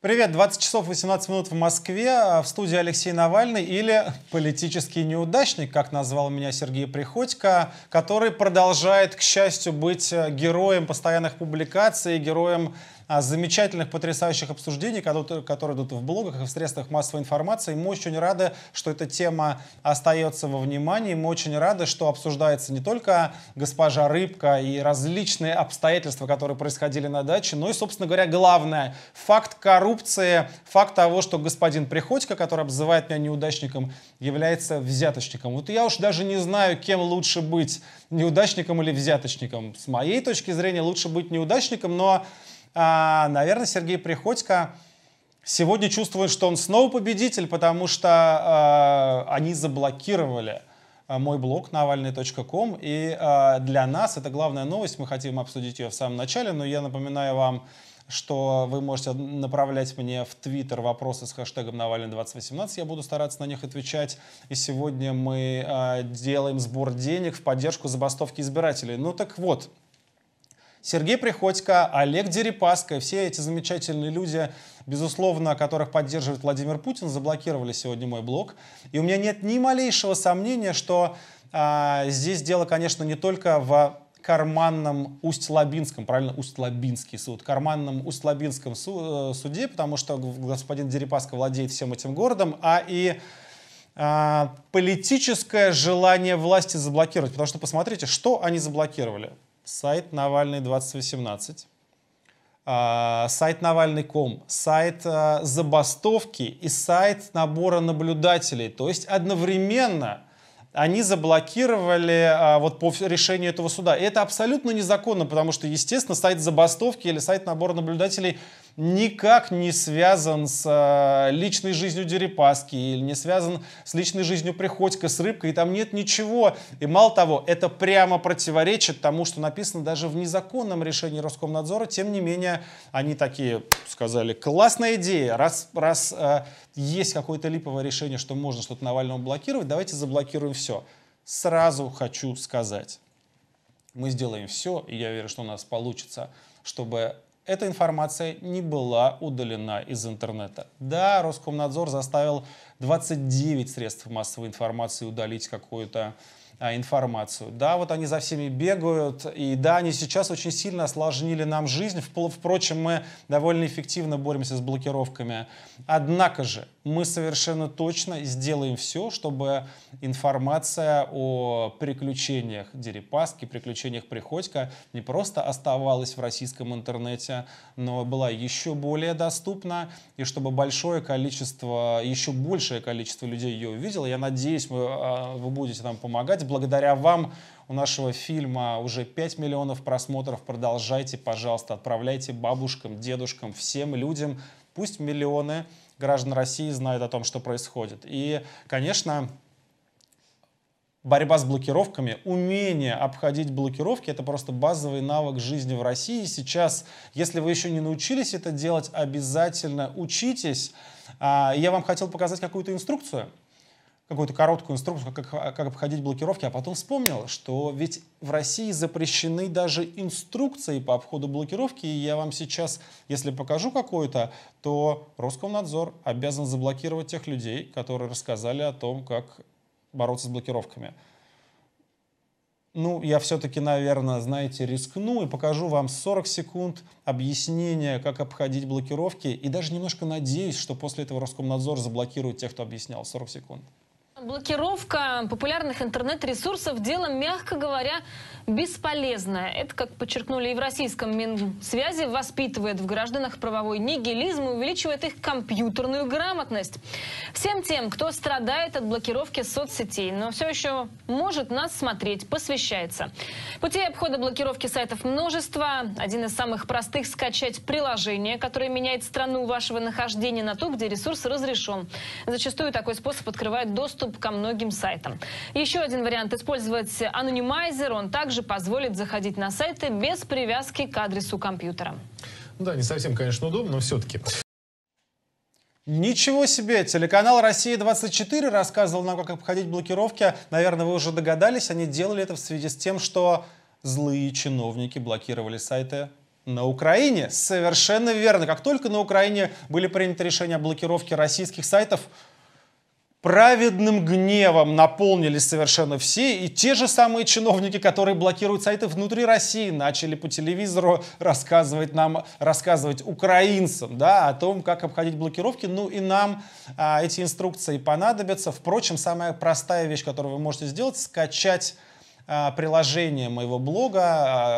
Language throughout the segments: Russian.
Привет, 20 часов 18 минут в Москве, а в студии Алексей Навальный или политический неудачник, как назвал меня Сергей Приходько, который продолжает, к счастью, быть героем постоянных публикаций, героем а, замечательных, потрясающих обсуждений, которые идут в блогах и в средствах массовой информации. Мы очень рады, что эта тема остается во внимании. Мы очень рады, что обсуждается не только госпожа Рыбка и различные обстоятельства, которые происходили на даче, но и, собственно говоря, главное – факт коррупции, факт того, что господин Приходько, который обзывает меня неудачником, является взяточником. Вот я уж даже не знаю, кем лучше быть – неудачником или взяточником. С моей точки зрения лучше быть неудачником, но а, наверное, Сергей Приходько сегодня чувствует, что он снова победитель, потому что а, они заблокировали а, мой блог навальный.ком. И э, для нас это главная новость. Мы хотим обсудить ее в самом начале, но я напоминаю вам, что вы можете направлять мне в Твиттер вопросы с хэштегом «Навальный2018». Я буду стараться на них отвечать. И сегодня мы э, делаем сбор денег в поддержку забастовки избирателей. Ну так вот, Сергей Приходько, Олег Дерипаска, все эти замечательные люди, безусловно, которых поддерживает Владимир Путин, заблокировали сегодня мой блог. И у меня нет ни малейшего сомнения, что а, здесь дело, конечно, не только в карманном Усть-Лабинском, правильно, Усть-Лабинский суд, карманном Усть-Лабинском су- э, суде, потому что господин Дерипаска владеет всем этим городом, а и а, политическое желание власти заблокировать. Потому что посмотрите, что они заблокировали сайт Навальный 2018, а, сайт Навальный.ком, сайт а, забастовки и сайт набора наблюдателей. То есть одновременно они заблокировали а, вот по решению этого суда. И это абсолютно незаконно, потому что, естественно, сайт забастовки или сайт набора наблюдателей никак не связан с э, личной жизнью Дерипаски или не связан с личной жизнью Приходько, с Рыбкой, и там нет ничего. И мало того, это прямо противоречит тому, что написано даже в незаконном решении Роскомнадзора. Тем не менее, они такие сказали, классная идея, раз, раз э, есть какое-то липовое решение, что можно что-то Навального блокировать, давайте заблокируем все. Сразу хочу сказать, мы сделаем все, и я верю, что у нас получится, чтобы эта информация не была удалена из интернета. Да, Роскомнадзор заставил 29 средств массовой информации удалить какую-то э, а, информацию. Да, вот они за всеми бегают, и да, они сейчас очень сильно осложнили нам жизнь. Впрочем, мы довольно эффективно боремся с блокировками. Однако же мы совершенно точно сделаем все, чтобы информация о приключениях Дерипаски, приключениях Приходько не просто оставалась в российском интернете, но была еще более доступна, и чтобы большое количество, еще большее количество людей ее увидело. Я надеюсь, мы, а, вы будете нам помогать 5. Благодаря вам у нашего фильма уже 5 миллионов просмотров. Продолжайте, пожалуйста, отправляйте бабушкам, дедушкам, всем людям. Пусть миллионы граждан России знают о том, что происходит. И, конечно, борьба с блокировками, умение обходить блокировки, это просто базовый навык жизни в России. Сейчас, если вы еще не научились это делать, обязательно учитесь. А, я вам хотел показать какую-то инструкцию какую-то короткую инструкцию, как, как обходить блокировки, а потом вспомнил, что ведь в России запрещены даже инструкции по обходу блокировки, и я вам сейчас, если покажу какую-то, то Роскомнадзор обязан заблокировать тех людей, которые рассказали о том, как бороться с блокировками. Ну, я все-таки, наверное, знаете, рискну и покажу вам 40 секунд объяснения, как обходить блокировки. И даже немножко надеюсь, что после этого Роскомнадзор заблокирует тех, кто объяснял. 40 секунд. Блокировка популярных интернет-ресурсов – дело, мягко говоря, бесполезное. Это, как подчеркнули и в российском Минсвязи, воспитывает в гражданах правовой нигилизм и увеличивает их компьютерную грамотность. Всем тем, кто страдает от блокировки соцсетей, но все еще может нас смотреть, посвящается. пути обхода блокировки сайтов множество. Один из самых простых – скачать приложение, которое меняет страну вашего нахождения на ту, где ресурс разрешен. Зачастую такой способ открывает доступ доступ ко многим сайтам. Еще один вариант – использовать анонимайзер. Он также позволит заходить на сайты без привязки к адресу компьютера. Да, не совсем, конечно, удобно, но все-таки. Ничего себе! Телеканал «Россия-24» рассказывал нам, как обходить блокировки. Наверное, вы уже догадались, они делали это в связи с тем, что злые чиновники блокировали сайты на Украине. Совершенно верно. Как только на Украине были приняты решения о блокировке российских сайтов, Праведным гневом наполнились совершенно все, и те же самые чиновники, которые блокируют сайты внутри России, начали по телевизору рассказывать нам, рассказывать украинцам, да, о том, как обходить блокировки, ну и нам а, эти инструкции понадобятся. Впрочем, самая простая вещь, которую вы можете сделать, скачать а, приложение моего блога.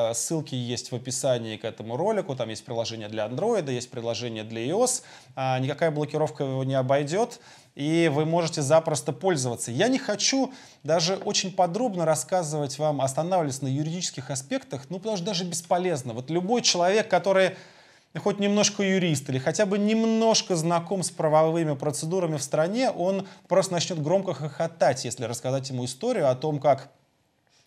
А, ссылки есть в описании к этому ролику. Там есть приложение для Android, есть приложение для iOS. А, никакая блокировка его не обойдет и вы можете запросто пользоваться. Я не хочу даже очень подробно рассказывать вам, останавливаться на юридических аспектах, ну потому что даже бесполезно. Вот любой человек, который хоть немножко юрист или хотя бы немножко знаком с правовыми процедурами в стране, он просто начнет громко хохотать, если рассказать ему историю о том, как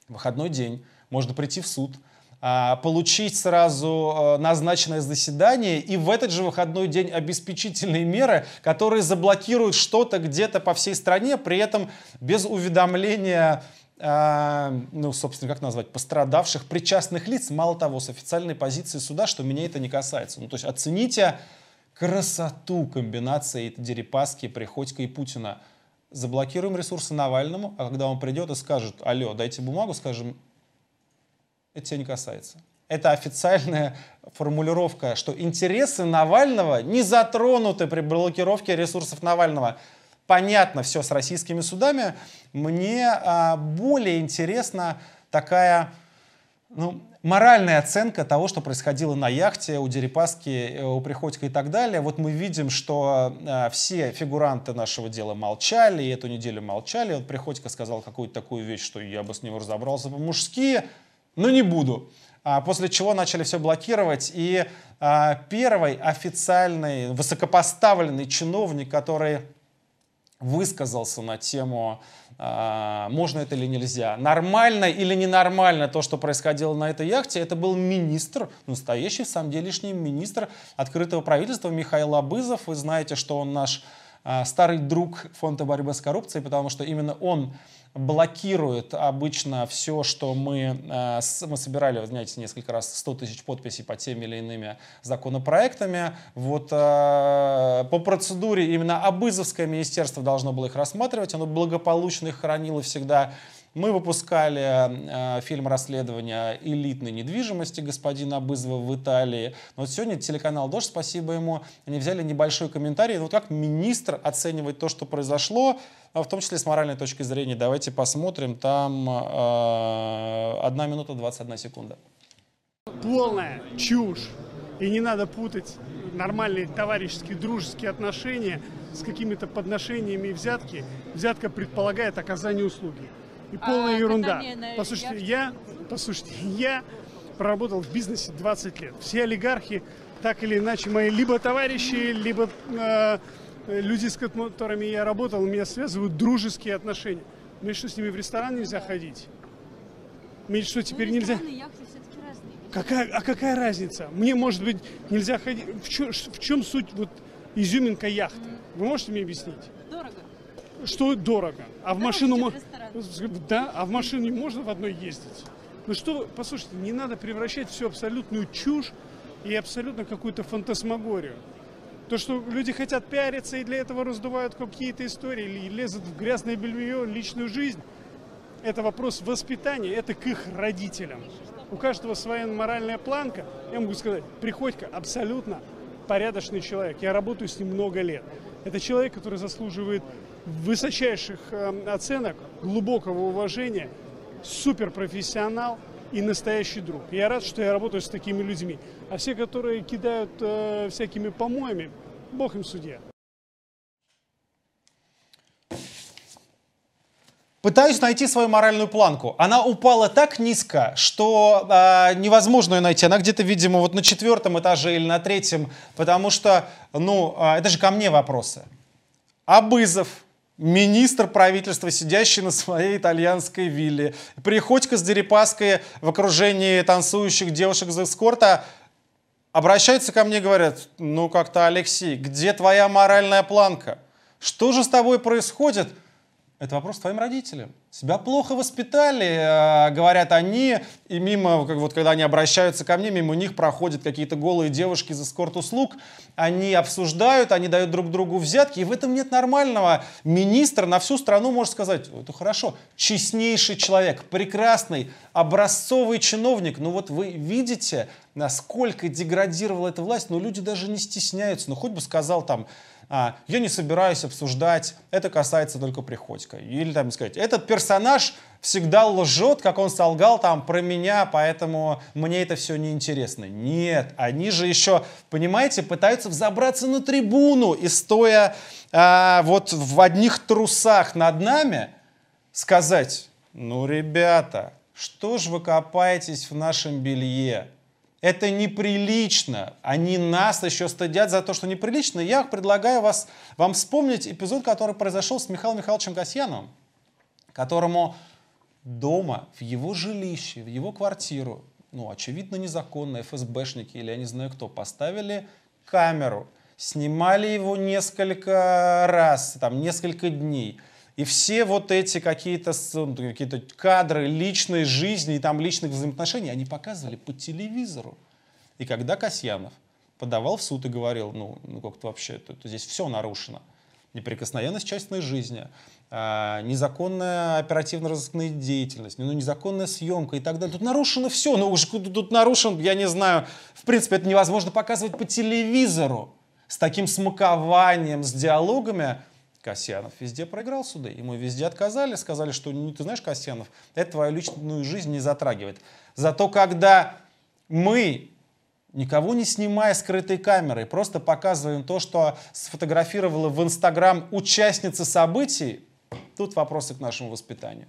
в выходной день можно прийти в суд – а, получить сразу а, назначенное заседание и в этот же выходной день обеспечительные меры, которые заблокируют что-то где-то по всей стране, при этом без уведомления а, ну, собственно, как назвать, пострадавших, причастных лиц, мало того, с официальной позиции суда, что меня это не касается. Ну, то есть оцените красоту комбинации Дерипаски, Приходько и Путина. Заблокируем ресурсы Навальному, а когда он придет и скажет, алло, дайте бумагу, скажем, это тебя не касается. Это официальная формулировка, что интересы Навального не затронуты при блокировке ресурсов Навального. Понятно все с российскими судами. Мне а, более интересна такая ну, моральная оценка того, что происходило на яхте у Дерипаски, э, у Приходько и так далее. Вот мы видим, что э, все фигуранты нашего дела молчали, и эту неделю молчали. Вот Приходько сказал какую-то такую вещь, что я бы с ним разобрался по-мужски но не буду. А, после чего начали все блокировать. И а, первый официальный, высокопоставленный чиновник, который высказался на тему а, можно это или нельзя, нормально или ненормально то, что происходило на этой яхте, это был министр, настоящий, в самом деле, лишний министр открытого правительства Михаил Абызов. Вы знаете, что он наш старый друг фонда борьбы с коррупцией, потому что именно он блокирует обычно все, что мы, э, мы собирали, знаете, несколько раз 100 тысяч подписей по теми или иными законопроектами. Вот э, по процедуре именно Абызовское министерство должно было их рассматривать, оно благополучно их хранило всегда. Мы выпускали э, фильм расследования элитной недвижимости господина Абызова в Италии. Но вот сегодня телеканал «Дождь», спасибо ему, они взяли небольшой комментарий. Ну, вот как министр оценивает то, что произошло, а в том числе с моральной точки зрения. Давайте посмотрим. Там э, 1 минута 21 секунда. Полная чушь. И не надо путать нормальные товарищеские, дружеские отношения с какими-то подношениями и взятки. Взятка предполагает оказание услуги и полная а, ерунда. Мне, послушайте, я... я, послушайте, я проработал в бизнесе 20 лет. Все олигархи, так или иначе, мои либо товарищи, либо э, люди, с которыми я работал, меня связывают дружеские отношения. Мне что, с ними в ресторан нельзя да. ходить? Мне что, теперь ну, нельзя? Какая, а какая разница? Мне, может быть, нельзя ходить. В, чё, в чем суть вот изюминка яхты? Вы можете мне объяснить? Дорого. Что дорого? А в дорого, машину можно. Ну, да, а в машине можно в одной ездить? Ну что, послушайте, не надо превращать все абсолютную чушь и абсолютно какую-то фантасмагорию. То, что люди хотят пиариться и для этого раздувают какие-то истории или лезут в грязное белье, личную жизнь, это вопрос воспитания, это к их родителям. У каждого своя моральная планка. Я могу сказать, Приходько абсолютно порядочный человек. Я работаю с ним много лет. Это человек, который заслуживает высочайших эм, оценок, глубокого уважения, суперпрофессионал и настоящий друг. Я рад, что я работаю с такими людьми. А все, которые кидают э, всякими помоями, бог им судья. Пытаюсь найти свою моральную планку. Она упала так низко, что э, невозможно ее найти. Она где-то, видимо, вот на четвертом этаже или на третьем, потому что, ну, э, это же ко мне вопросы. Абызов, министр правительства, сидящий на своей итальянской вилле. Приходько с Дерипаской в окружении танцующих девушек из эскорта обращаются ко мне и говорят, ну как-то, Алексей, где твоя моральная планка? Что же с тобой происходит? Это вопрос твоим родителям. Себя плохо воспитали, э, говорят они, и мимо, как вот когда они обращаются ко мне, мимо них проходят какие-то голые девушки из эскорт-услуг, они обсуждают, они дают друг другу взятки, и в этом нет нормального. Министр на всю страну может сказать, это хорошо, честнейший человек, прекрасный, образцовый чиновник, ну вот вы видите, насколько деградировала эта власть, но люди даже не стесняются, ну хоть бы сказал там, а, я не собираюсь обсуждать, это касается только Приходько. Или там сказать, этот персонаж всегда лжет, как он солгал там про меня, поэтому мне это все неинтересно. Нет, они же еще, понимаете, пытаются взобраться на трибуну и стоя а, вот в одних трусах над нами сказать, ну, ребята, что ж вы копаетесь в нашем белье? Это неприлично. Они нас еще стыдят за то, что неприлично. Я предлагаю вас, вам вспомнить эпизод, который произошел с Михаилом Михайловичем Касьяновым, которому дома, в его жилище, в его квартиру, ну, очевидно, незаконно, ФСБшники или я не знаю кто, поставили камеру, снимали его несколько раз, там, несколько дней – и все вот эти какие-то ну, какие кадры личной жизни и там личных взаимоотношений, они показывали по телевизору. И когда Касьянов подавал в суд и говорил, ну, ну как-то вообще, то, то здесь все нарушено. Неприкосновенность частной жизни, а, незаконная оперативно-розыскная деятельность, ну, незаконная съемка и так далее. Тут нарушено все, ну уже тут нарушен, я не знаю, в принципе, это невозможно показывать по телевизору с таким смакованием, с диалогами. Касьянов везде проиграл суды, ему везде отказали, сказали, что ну, ты знаешь, Касьянов, это твою личную жизнь не затрагивает. Зато когда мы, никого не снимая скрытой камерой, просто показываем то, что сфотографировала в Инстаграм участница событий, тут вопросы к нашему воспитанию.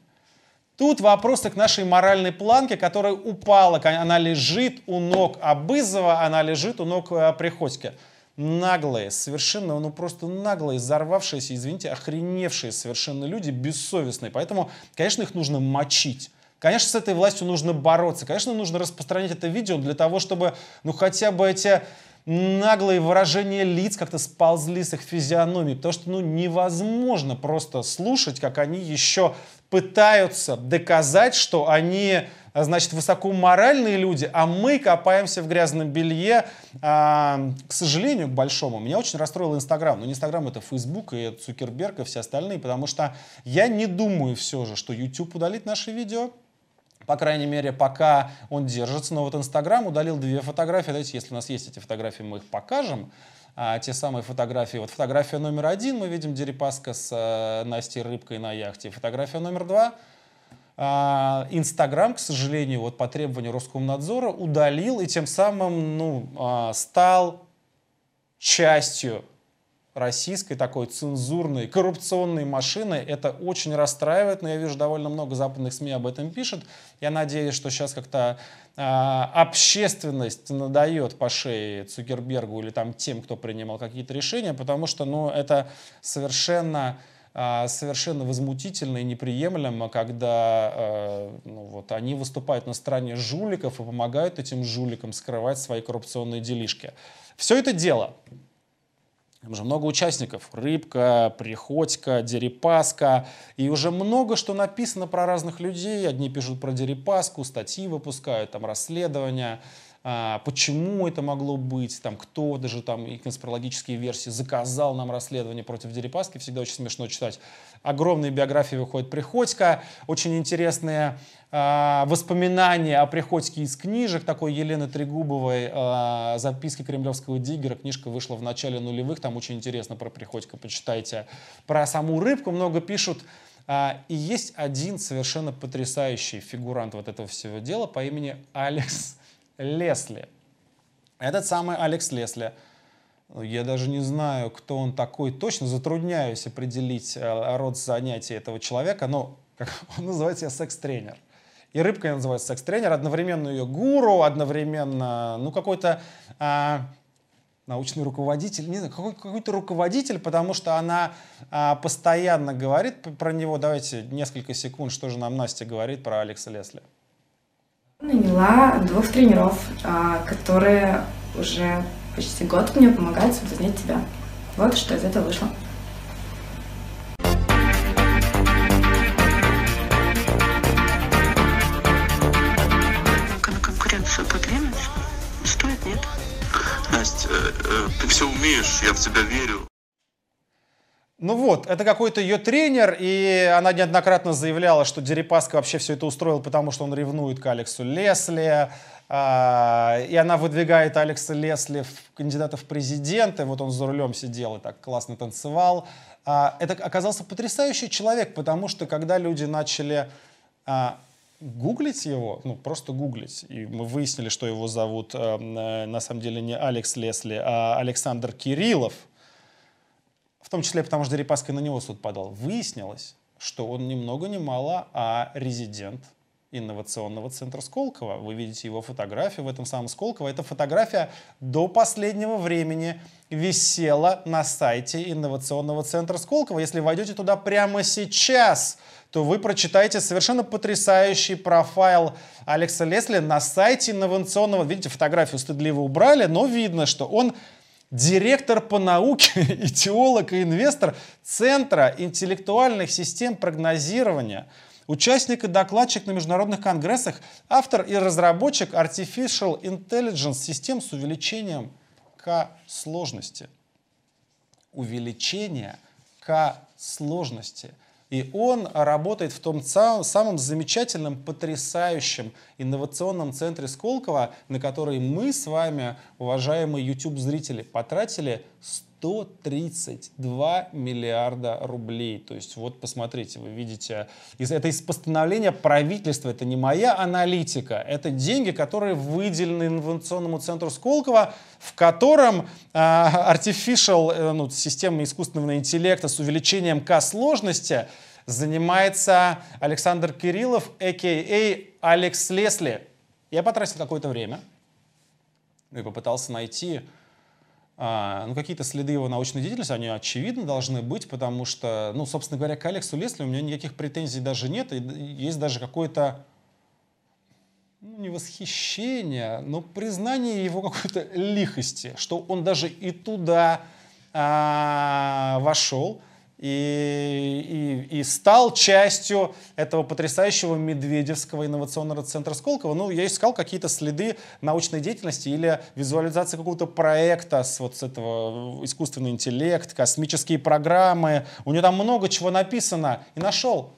Тут вопросы к нашей моральной планке, которая упала, она лежит у ног Абызова, она лежит у ног э, Приходько наглые, совершенно, ну просто наглые, взорвавшиеся, извините, охреневшие совершенно люди, бессовестные. Поэтому, конечно, их нужно мочить. Конечно, с этой властью нужно бороться. Конечно, нужно распространять это видео для того, чтобы, ну, хотя бы эти наглые выражения лиц как-то сползли с их физиономии, потому что, ну, невозможно просто слушать, как они еще пытаются доказать, что они а, значит, высокоморальные люди, а мы копаемся в грязном белье. А, к сожалению, к большому, меня очень расстроил Инстаграм. Но ну, не Инстаграм, это Фейсбук, и это Цукерберг, и все остальные, потому что я не думаю все же, что YouTube удалит наши видео. По крайней мере, пока он держится. Но вот Инстаграм удалил две фотографии. Давайте, если у нас есть эти фотографии, мы их покажем а, те самые фотографии. Вот фотография номер один, мы видим Дерипаска с а, Настей Рыбкой на яхте. Фотография номер два — а, Инстаграм, к сожалению, вот по требованию Роскомнадзора удалил и тем самым ну, а, стал частью российской такой цензурной, коррупционной машины. Это очень расстраивает, но я вижу, довольно много западных СМИ об этом пишет. Я надеюсь, что сейчас как-то а, общественность надает по шее Цукербергу или там тем, кто принимал какие-то решения, потому что ну, это совершенно а, совершенно возмутительно и неприемлемо, когда э, ну, вот, они выступают на стороне жуликов и помогают этим жуликам скрывать свои коррупционные делишки. Все это дело. Там же много участников. Рыбка, Приходько, Дерипаска. И уже много что написано про разных людей. Одни пишут про Дерипаску, статьи выпускают, там расследования. А, почему это могло быть, там, кто даже там и конспирологические версии заказал нам расследование против Дерипаски, всегда очень смешно читать. Огромные биографии выходит Приходько, очень интересные а, воспоминания о Приходьке из книжек, такой Елены Трегубовой, а, записки кремлевского диггера, книжка вышла в начале нулевых, там очень интересно про Приходько, почитайте. Про саму рыбку много пишут, и есть один совершенно потрясающий фигурант вот этого всего дела по имени Алекс Лесли. Этот самый Алекс Лесли. Я даже не знаю, кто он такой точно, затрудняюсь определить э, род занятий этого человека, но как он называет себя секс-тренер. И рыбка я называю секс-тренер, одновременно ее гуру, одновременно, ну, какой-то а, научный руководитель, не знаю, какой, какой-то руководитель, потому что она а, постоянно говорит про него. Давайте несколько секунд, что же нам Настя говорит про Алекса Лесли. Наняла двух тренеров, а, которые уже почти год мне помогают соблазнять тебя. Вот что из этого вышло. Конкуренцию поднимешь? Стоит, нет? Настя, э, э, ты все умеешь, я в тебя верю. Ну вот, это какой-то ее тренер, и она неоднократно заявляла, что Дерипаска вообще все это устроил, потому что он ревнует к Алексу Лесли, а, и она выдвигает Алекса Лесли в кандидата в президенты, вот он за рулем сидел и так классно танцевал. А, это оказался потрясающий человек, потому что когда люди начали а, гуглить его, ну просто гуглить, и мы выяснили, что его зовут на самом деле не Алекс Лесли, а Александр Кириллов – в том числе потому, что Дерипаска на него суд подал, выяснилось, что он ни много ни мало, а резидент инновационного центра Сколково. Вы видите его фотографию в этом самом Сколково. Эта фотография до последнего времени висела на сайте инновационного центра Сколково. Если войдете туда прямо сейчас, то вы прочитаете совершенно потрясающий профайл Алекса Лесли на сайте инновационного. Видите, фотографию стыдливо убрали, но видно, что он директор по науке и теолог и инвестор Центра интеллектуальных систем прогнозирования, участник и докладчик на международных конгрессах, автор и разработчик Artificial Intelligence систем с увеличением К сложности. Увеличение К сложности – и он работает в том самом замечательном, потрясающем инновационном центре Сколково, на который мы с вами, уважаемые YouTube-зрители, потратили 100 132 миллиарда рублей. То есть вот посмотрите, вы видите, это из постановления правительства, это не моя аналитика, это деньги, которые выделены инновационному центру Сколково, в котором э, artificial, э, ну, система искусственного интеллекта с увеличением К-сложности занимается Александр Кириллов, а.к.а. А Алекс Лесли. Я потратил какое-то время ну, и попытался найти а, ну, какие-то следы его научной деятельности, они очевидно должны быть, потому что, ну, собственно говоря, к Алексу Лесли у меня никаких претензий даже нет, и есть даже какое-то, ну, не восхищение, но признание его какой-то лихости, что он даже и туда а, вошел, и, и, и стал частью этого потрясающего Медведевского инновационного центра Сколково. Ну, я искал какие-то следы научной деятельности или визуализации какого-то проекта с вот с этого э, искусственный интеллект, космические программы. У него там много чего написано. И нашел.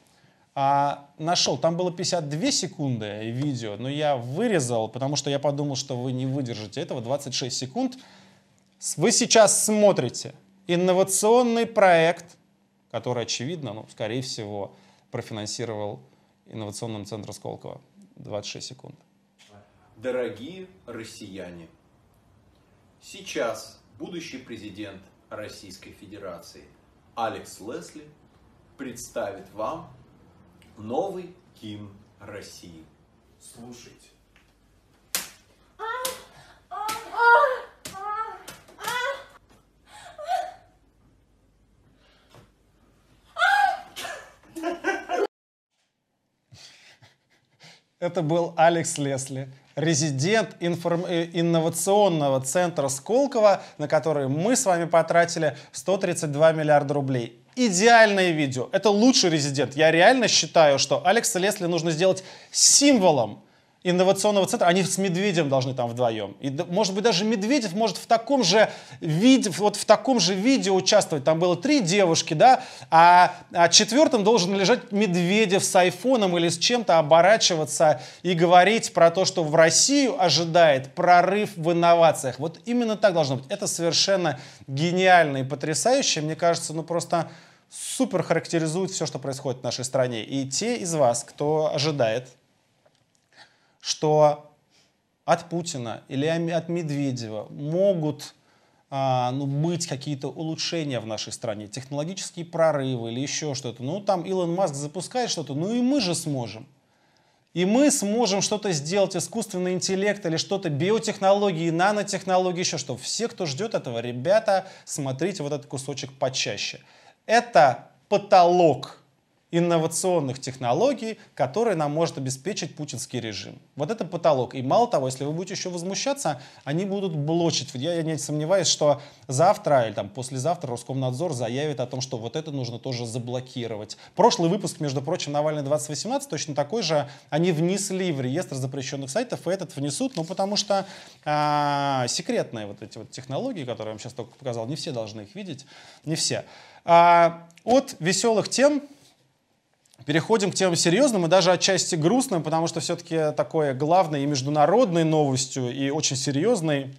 А, нашел, там было 52 секунды видео, но я вырезал, потому что я подумал, что вы не выдержите этого, 26 секунд. Вы сейчас смотрите инновационный проект – который, очевидно, ну, скорее всего, профинансировал инновационным центром Сколково. 26 секунд. Дорогие россияне, сейчас будущий президент Российской Федерации Алекс Лесли представит вам новый гимн России. Слушайте. Это был Алекс Лесли, резидент информ... Э, инновационного центра Сколково, на который мы с вами потратили 132 миллиарда рублей. Идеальное видео. Это лучший резидент. Я реально считаю, что Алекса Лесли нужно сделать символом инновационного центра, они с Медведем должны там вдвоем. И, может быть, даже Медведев может в таком же виде, вот в таком же виде участвовать. Там было три девушки, да, а, а четвертым должен лежать Медведев с айфоном или с чем-то оборачиваться и говорить про то, что в Россию ожидает прорыв в инновациях. Вот именно так должно быть. Это совершенно гениально и потрясающе. Мне кажется, ну просто супер характеризует все, что происходит в нашей стране. И те из вас, кто ожидает что от Путина или от Медведева могут а, ну, быть какие-то улучшения в нашей стране, технологические прорывы или еще что-то. Ну, там Илон Маск запускает что-то, ну и мы же сможем. И мы сможем что-то сделать, искусственный интеллект или что-то, биотехнологии, нанотехнологии, еще что. Все, кто ждет этого, ребята, смотрите вот этот кусочек почаще. Это потолок инновационных технологий, которые нам может обеспечить путинский режим. Вот это потолок. И мало того, если вы будете еще возмущаться, они будут блочить. Я, я не сомневаюсь, что завтра или там послезавтра Роскомнадзор заявит о том, что вот это нужно тоже заблокировать. Прошлый выпуск, между прочим, Навальный 2018 точно такой же. Они внесли в реестр запрещенных сайтов, и этот внесут, ну потому что а, секретные вот эти вот технологии, которые я вам сейчас только показал, не все должны их видеть, не все. А, от веселых тем Переходим к темам серьезным и даже отчасти грустным, потому что все-таки такое главной и международной новостью, и очень серьезной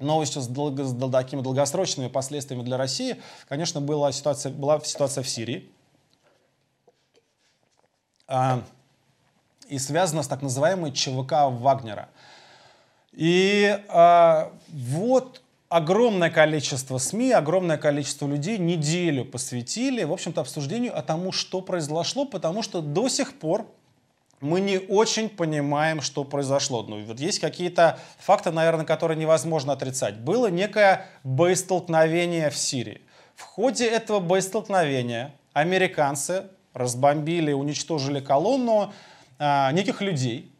новостью с, долго, с такими долгосрочными последствиями для России, конечно, была ситуация, была ситуация в Сирии. А, и связана с так называемой ЧВК Вагнера. И а, вот огромное количество СМИ, огромное количество людей неделю посвятили, в общем-то, обсуждению о а тому, что произошло, потому что до сих пор мы не очень понимаем, что произошло. Ну, вот есть какие-то факты, наверное, которые невозможно отрицать. Было некое боестолкновение в Сирии. В ходе этого боестолкновения американцы разбомбили, уничтожили колонну а, неких людей,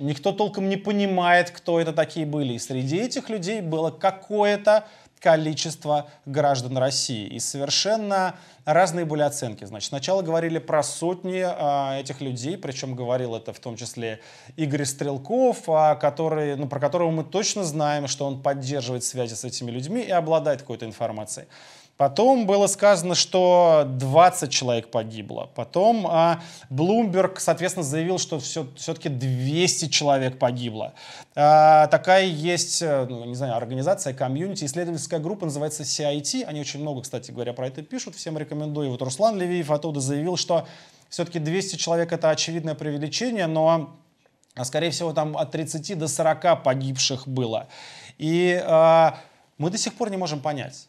Никто толком не понимает, кто это такие были. И среди этих людей было какое-то количество граждан России. И совершенно разные были оценки. Значит, сначала говорили про сотни а, этих людей, причем говорил это в том числе Игорь Стрелков, а, который, ну, про которого мы точно знаем, что он поддерживает связи с этими людьми и обладает какой-то информацией. Потом было сказано, что 20 человек погибло. Потом а, Bloomberg, соответственно, заявил, что все, все-таки 200 человек погибло. А, такая есть, э, ну, не знаю, организация, комьюнити, исследовательская группа, называется CIT. Они очень много, кстати говоря, про это пишут, всем рекомендую. Вот Руслан Левиев оттуда заявил, что все-таки 200 человек – это очевидное преувеличение, но, а, скорее всего, там от 30 до 40 погибших было. И а, мы до сих пор не можем понять,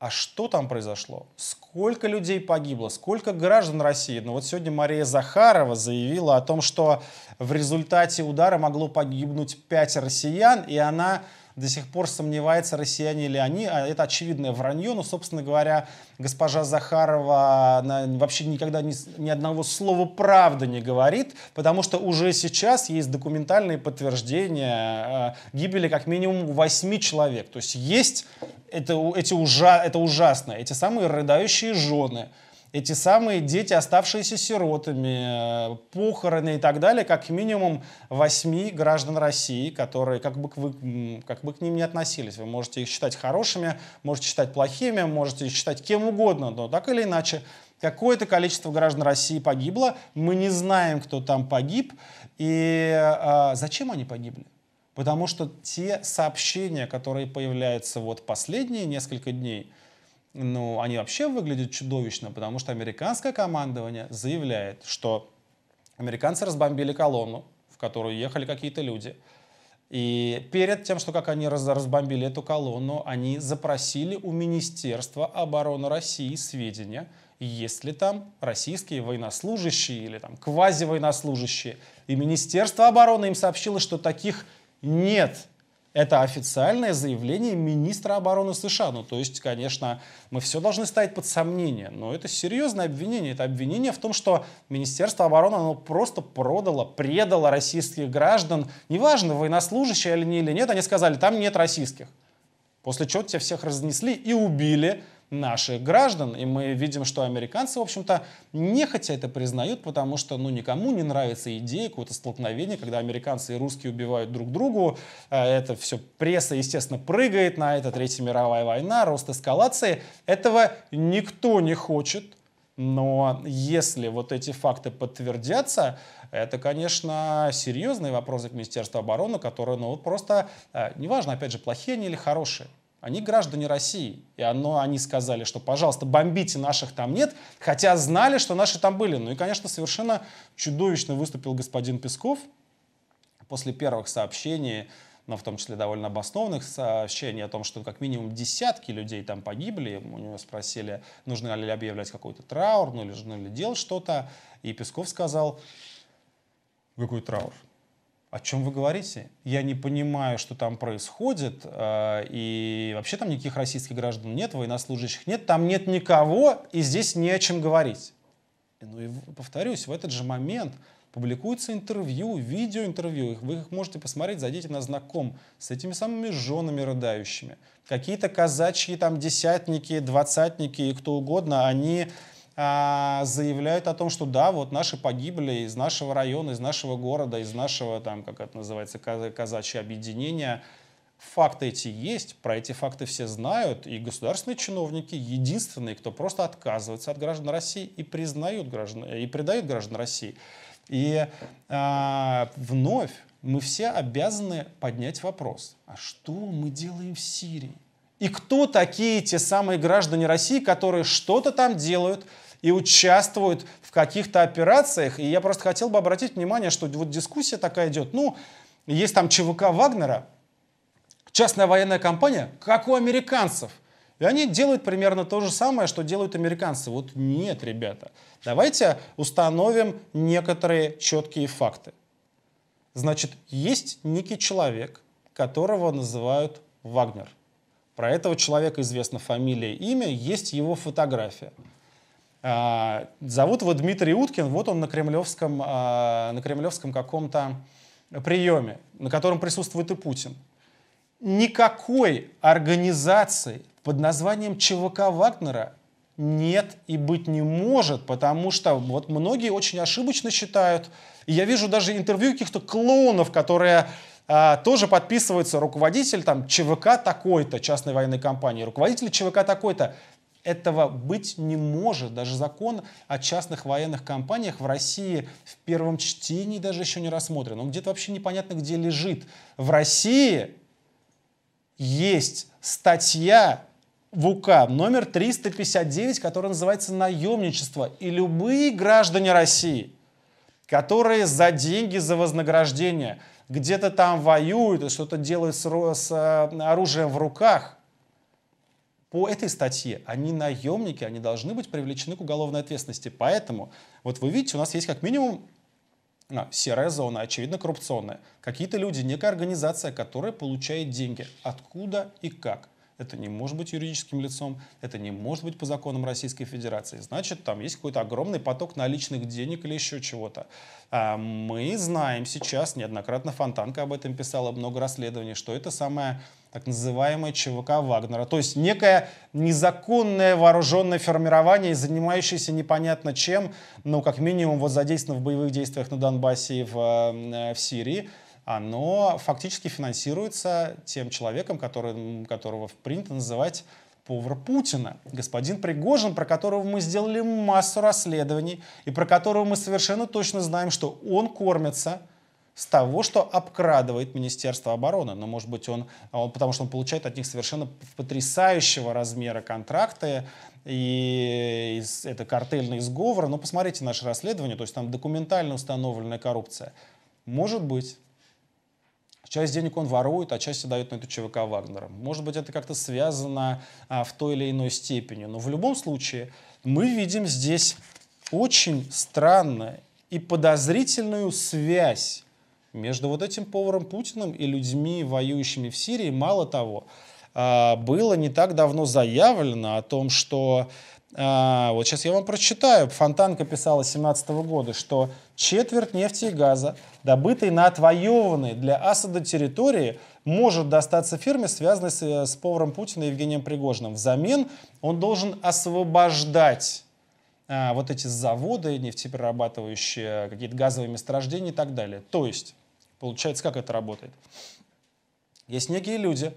а что там произошло? Сколько людей погибло? Сколько граждан России? Ну вот сегодня Мария Захарова заявила о том, что в результате удара могло погибнуть пять россиян, и она до сих пор сомневается, россияне ли они. А это очевидное вранье. Но, собственно говоря, госпожа Захарова она вообще никогда ни, ни одного слова правды не говорит, потому что уже сейчас есть документальные подтверждения э, гибели как минимум восьми человек. То есть есть это, эти ужа, это ужасно, эти самые рыдающие жены – эти самые дети, оставшиеся сиротами, э, похороны и так далее, как минимум восьми граждан России, которые, как бы, вы, как бы к ним не относились, вы можете их считать хорошими, можете считать плохими, можете их считать кем угодно, но так или иначе, какое-то количество граждан России погибло, мы не знаем, кто там погиб, и а, зачем они погибли? Потому что те сообщения, которые появляются вот последние несколько дней – ну, они вообще выглядят чудовищно, потому что американское командование заявляет, что американцы разбомбили колонну, в которую ехали какие-то люди. И перед тем, что как они разбомбили эту колонну, они запросили у Министерства обороны России сведения, есть ли там российские военнослужащие или там квазивоеннослужащие. И Министерство обороны им сообщило, что таких нет. Это официальное заявление министра обороны США. Ну, то есть, конечно, мы все должны ставить под сомнение. Но это серьезное обвинение. Это обвинение в том, что Министерство обороны оно просто продало, предало российских граждан. Неважно, военнослужащие они или нет, они сказали, там нет российских. После чего тебя всех разнесли и убили, наших граждан. И мы видим, что американцы, в общем-то, нехотя это признают, потому что ну, никому не нравится идея какого-то столкновения, когда американцы и русские убивают друг другу. Э, это все пресса, естественно, прыгает на это. Третья мировая война, рост эскалации. Этого никто не хочет. Но если вот эти факты подтвердятся, это, конечно, серьезные вопросы к Министерству обороны, которые, ну, вот просто, э, неважно, опять же, плохие они или хорошие, они граждане России. И оно, они сказали, что, пожалуйста, бомбите, наших там нет, хотя знали, что наши там были. Ну и, конечно, совершенно чудовищно выступил господин Песков после первых сообщений, но ну, в том числе довольно обоснованных сообщений о том, что как минимум десятки людей там погибли. У него спросили, нужно ли объявлять какой-то траур, ну или нужно ли делать что-то. И Песков сказал, какой траур? о чем вы говорите? Я не понимаю, что там происходит, э, и вообще там никаких российских граждан нет, военнослужащих нет, там нет никого, и здесь не о чем говорить. Ну и повторюсь, в этот же момент публикуется интервью, видеоинтервью, вы их можете посмотреть, зайдите на знаком с этими самыми женами рыдающими. Какие-то казачьи там десятники, двадцатники и кто угодно, они а, заявляют о том, что да, вот наши погибли из нашего района, из нашего города, из нашего, там, как это называется, казачье объединение. Факты эти есть, про эти факты все знают, и государственные чиновники единственные, кто просто отказывается от граждан России и признают граждан, и предают граждан России. И а, вновь мы все обязаны поднять вопрос, а что мы делаем в Сирии? и кто такие те самые граждане России, которые что-то там делают и участвуют в каких-то операциях. И я просто хотел бы обратить внимание, что вот дискуссия такая идет. Ну, есть там ЧВК Вагнера, частная военная компания, как у американцев. И они делают примерно то же самое, что делают американцы. Вот нет, ребята, давайте установим некоторые четкие факты. Значит, есть некий человек, которого называют Вагнер. Про этого человека известна фамилия, имя, есть его фотография. А, зовут его Дмитрий Уткин, вот он на кремлевском, а, на кремлевском каком-то приеме, на котором присутствует и Путин. Никакой организации под названием ЧВК Вагнера нет и быть не может, потому что вот многие очень ошибочно считают, и я вижу даже интервью каких-то клоунов, которые а, тоже подписывается руководитель там ЧВК такой-то, частной военной компании, руководитель ЧВК такой-то. Этого быть не может. Даже закон о частных военных компаниях в России в первом чтении даже еще не рассмотрен. Он где-то вообще непонятно где лежит. В России есть статья в УК номер 359, которая называется «Наемничество». И любые граждане России, которые за деньги, за вознаграждение – где-то там воюют и что-то делают с, с э, оружием в руках, по этой статье они наемники, они должны быть привлечены к уголовной ответственности. Поэтому, вот вы видите, у нас есть как минимум а, серая зона, очевидно, коррупционная. Какие-то люди, некая организация, которая получает деньги. Откуда и как это не может быть юридическим лицом, это не может быть по законам Российской Федерации. Значит, там есть какой-то огромный поток наличных денег или еще чего-то. А мы знаем сейчас, неоднократно Фонтанка об этом писала, много расследований, что это самое так называемое ЧВК Вагнера. То есть некое незаконное вооруженное формирование, занимающееся непонятно чем, но ну, как минимум вот задействовано в боевых действиях на Донбассе и в, э, в Сирии оно а, фактически финансируется тем человеком, который, которого принято называть повар Путина, господин Пригожин, про которого мы сделали массу расследований и про которого мы совершенно точно знаем, что он кормится с того, что обкрадывает Министерство обороны. Но, может быть, он, а, он потому что он получает от них совершенно потрясающего размера контракты, и, это картельный сговор. Но посмотрите наше расследование, то есть там документально установленная коррупция. Может быть. Часть денег он ворует, а часть отдает на эту ЧВК Вагнера. Может быть, это как-то связано а, в той или иной степени. Но в любом случае мы видим здесь очень странную и подозрительную связь между вот этим поваром Путиным и людьми, воюющими в Сирии. Мало того, а, было не так давно заявлено о том, что а, вот сейчас я вам прочитаю. Фонтанка писала 17 года, что четверть нефти и газа добытый на отвоеванной для Асада территории, может достаться фирме, связанной с, э, с поваром Путина Евгением Пригожиным. Взамен он должен освобождать а, вот эти заводы, нефтеперерабатывающие, э, какие-то газовые месторождения и так далее. То есть, получается, как это работает? Есть некие люди,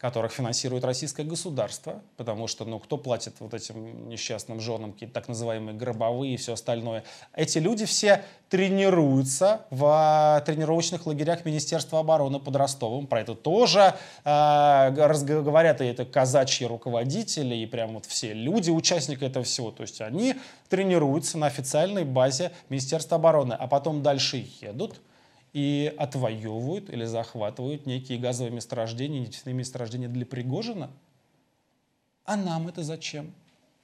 которых финансирует российское государство, потому что, ну, кто платит вот этим несчастным женам какие-то так называемые гробовые и все остальное. Эти люди все тренируются в а, тренировочных лагерях Министерства обороны под Ростовом. Про это тоже э, говорят и это казачьи руководители, и прям вот все люди, участники этого всего. То есть они тренируются на официальной базе Министерства обороны, а потом дальше едут и отвоевывают или захватывают некие газовые месторождения, нефтяные месторождения для Пригожина. А нам это зачем?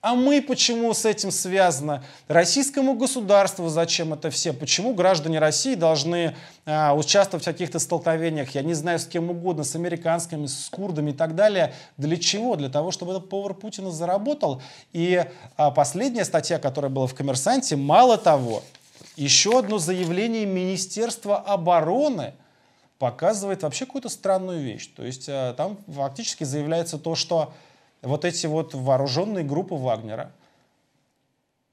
А мы почему с этим связано? Российскому государству зачем это все? Почему граждане России должны а, участвовать в каких-то столкновениях? Я не знаю, с кем угодно, с американскими, с курдами и так далее. Для чего? Для того, чтобы этот повар Путина заработал. И а, последняя статья, которая была в «Коммерсанте», мало того, еще одно заявление Министерства обороны показывает вообще какую-то странную вещь. То есть э, там фактически заявляется то, что вот эти вот вооруженные группы Вагнера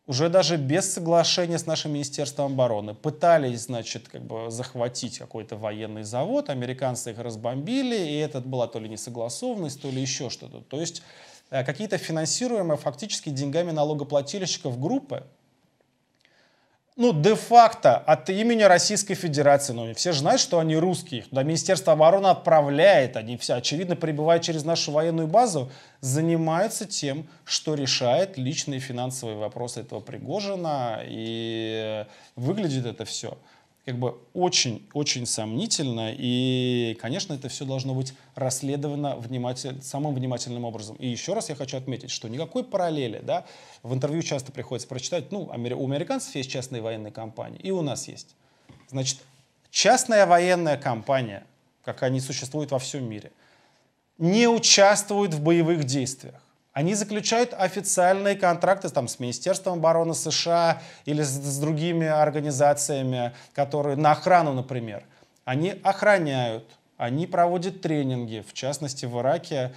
уже даже без соглашения с нашим Министерством обороны пытались, значит, как бы захватить какой-то военный завод, американцы их разбомбили, и это была то ли несогласованность, то ли еще что-то. То есть э, какие-то финансируемые фактически деньгами налогоплательщиков группы, ну, де-факто от имени Российской Федерации, но ну, все же знают, что они русские, их туда Министерство обороны отправляет, они все, очевидно, прибывая через нашу военную базу, занимаются тем, что решает личные финансовые вопросы этого Пригожина, и выглядит это все – как бы очень-очень сомнительно, и, конечно, это все должно быть расследовано внимательно, самым внимательным образом. И еще раз я хочу отметить, что никакой параллели, да, в интервью часто приходится прочитать, ну, у американцев есть частные военные компании, и у нас есть. Значит, частная военная компания, как они существуют во всем мире, не участвует в боевых действиях. Они заключают официальные контракты там, с Министерством обороны США или с, с другими организациями, которые на охрану, например. Они охраняют, они проводят тренинги, в частности в Ираке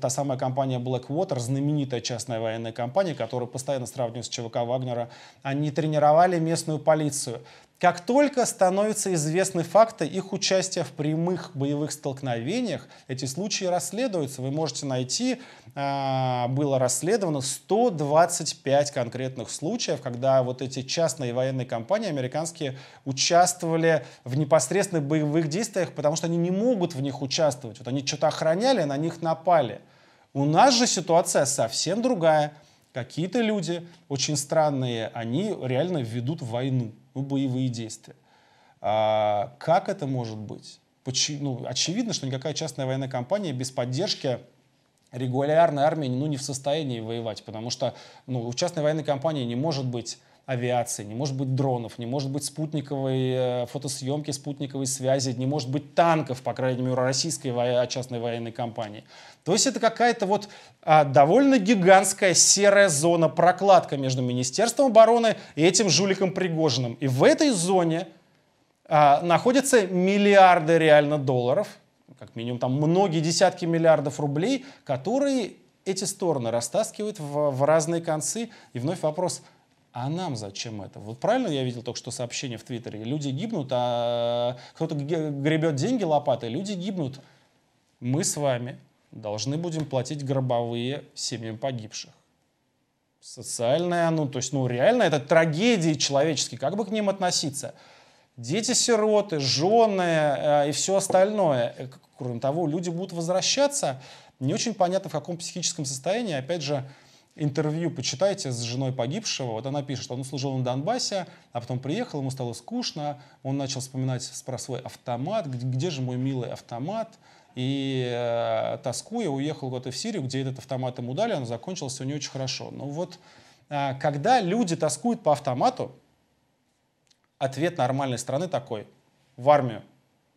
та самая компания Blackwater, знаменитая частная военная компания, которая постоянно сравнивается с ЧВК Вагнера, они тренировали местную полицию. Как только становятся известны факты их участия в прямых боевых столкновениях, эти случаи расследуются. Вы можете найти, а, было расследовано 125 конкретных случаев, когда вот эти частные военные компании американские участвовали в непосредственных боевых действиях, потому что они не могут в них участвовать. Вот они что-то охраняли, на них напали. У нас же ситуация совсем другая. Какие-то люди очень странные, они реально ведут войну в боевые действия. А, как это может быть? Почему? Ну, очевидно, что никакая частная военная компания без поддержки регулярной армии ну, не в состоянии воевать, потому что ну, у частной военной компании не может быть авиации, не может быть дронов, не может быть спутниковой э, фотосъемки, спутниковой связи, не может быть танков, по крайней мере, российской во- а частной военной компании. То есть это какая-то вот а, довольно гигантская серая зона, прокладка между Министерством обороны и этим жуликом Пригожиным. И в этой зоне а, находятся миллиарды реально долларов, как минимум там многие десятки миллиардов рублей, которые эти стороны растаскивают в, в разные концы. И вновь вопрос – а нам зачем это? Вот правильно я видел только что сообщение в Твиттере? Люди гибнут, а кто-то гребет деньги лопатой, люди гибнут. Мы с вами должны будем платить гробовые семьям погибших. Социальная, ну, то есть, ну, реально, это трагедии человеческие. Как бы к ним относиться? Дети-сироты, жены э, и все остальное. Э, кроме того, люди будут возвращаться. Не очень понятно, в каком психическом состоянии. Опять же, интервью почитайте с женой погибшего. Вот она пишет, что он служил на Донбассе, а потом приехал, ему стало скучно, он начал вспоминать про свой автомат, где, где же мой милый автомат, и э, тоскуя уехал куда-то в Сирию, где этот автомат ему дали, он закончился не очень хорошо. Но вот, э, когда люди тоскуют по автомату, ответ нормальной страны такой – в армию.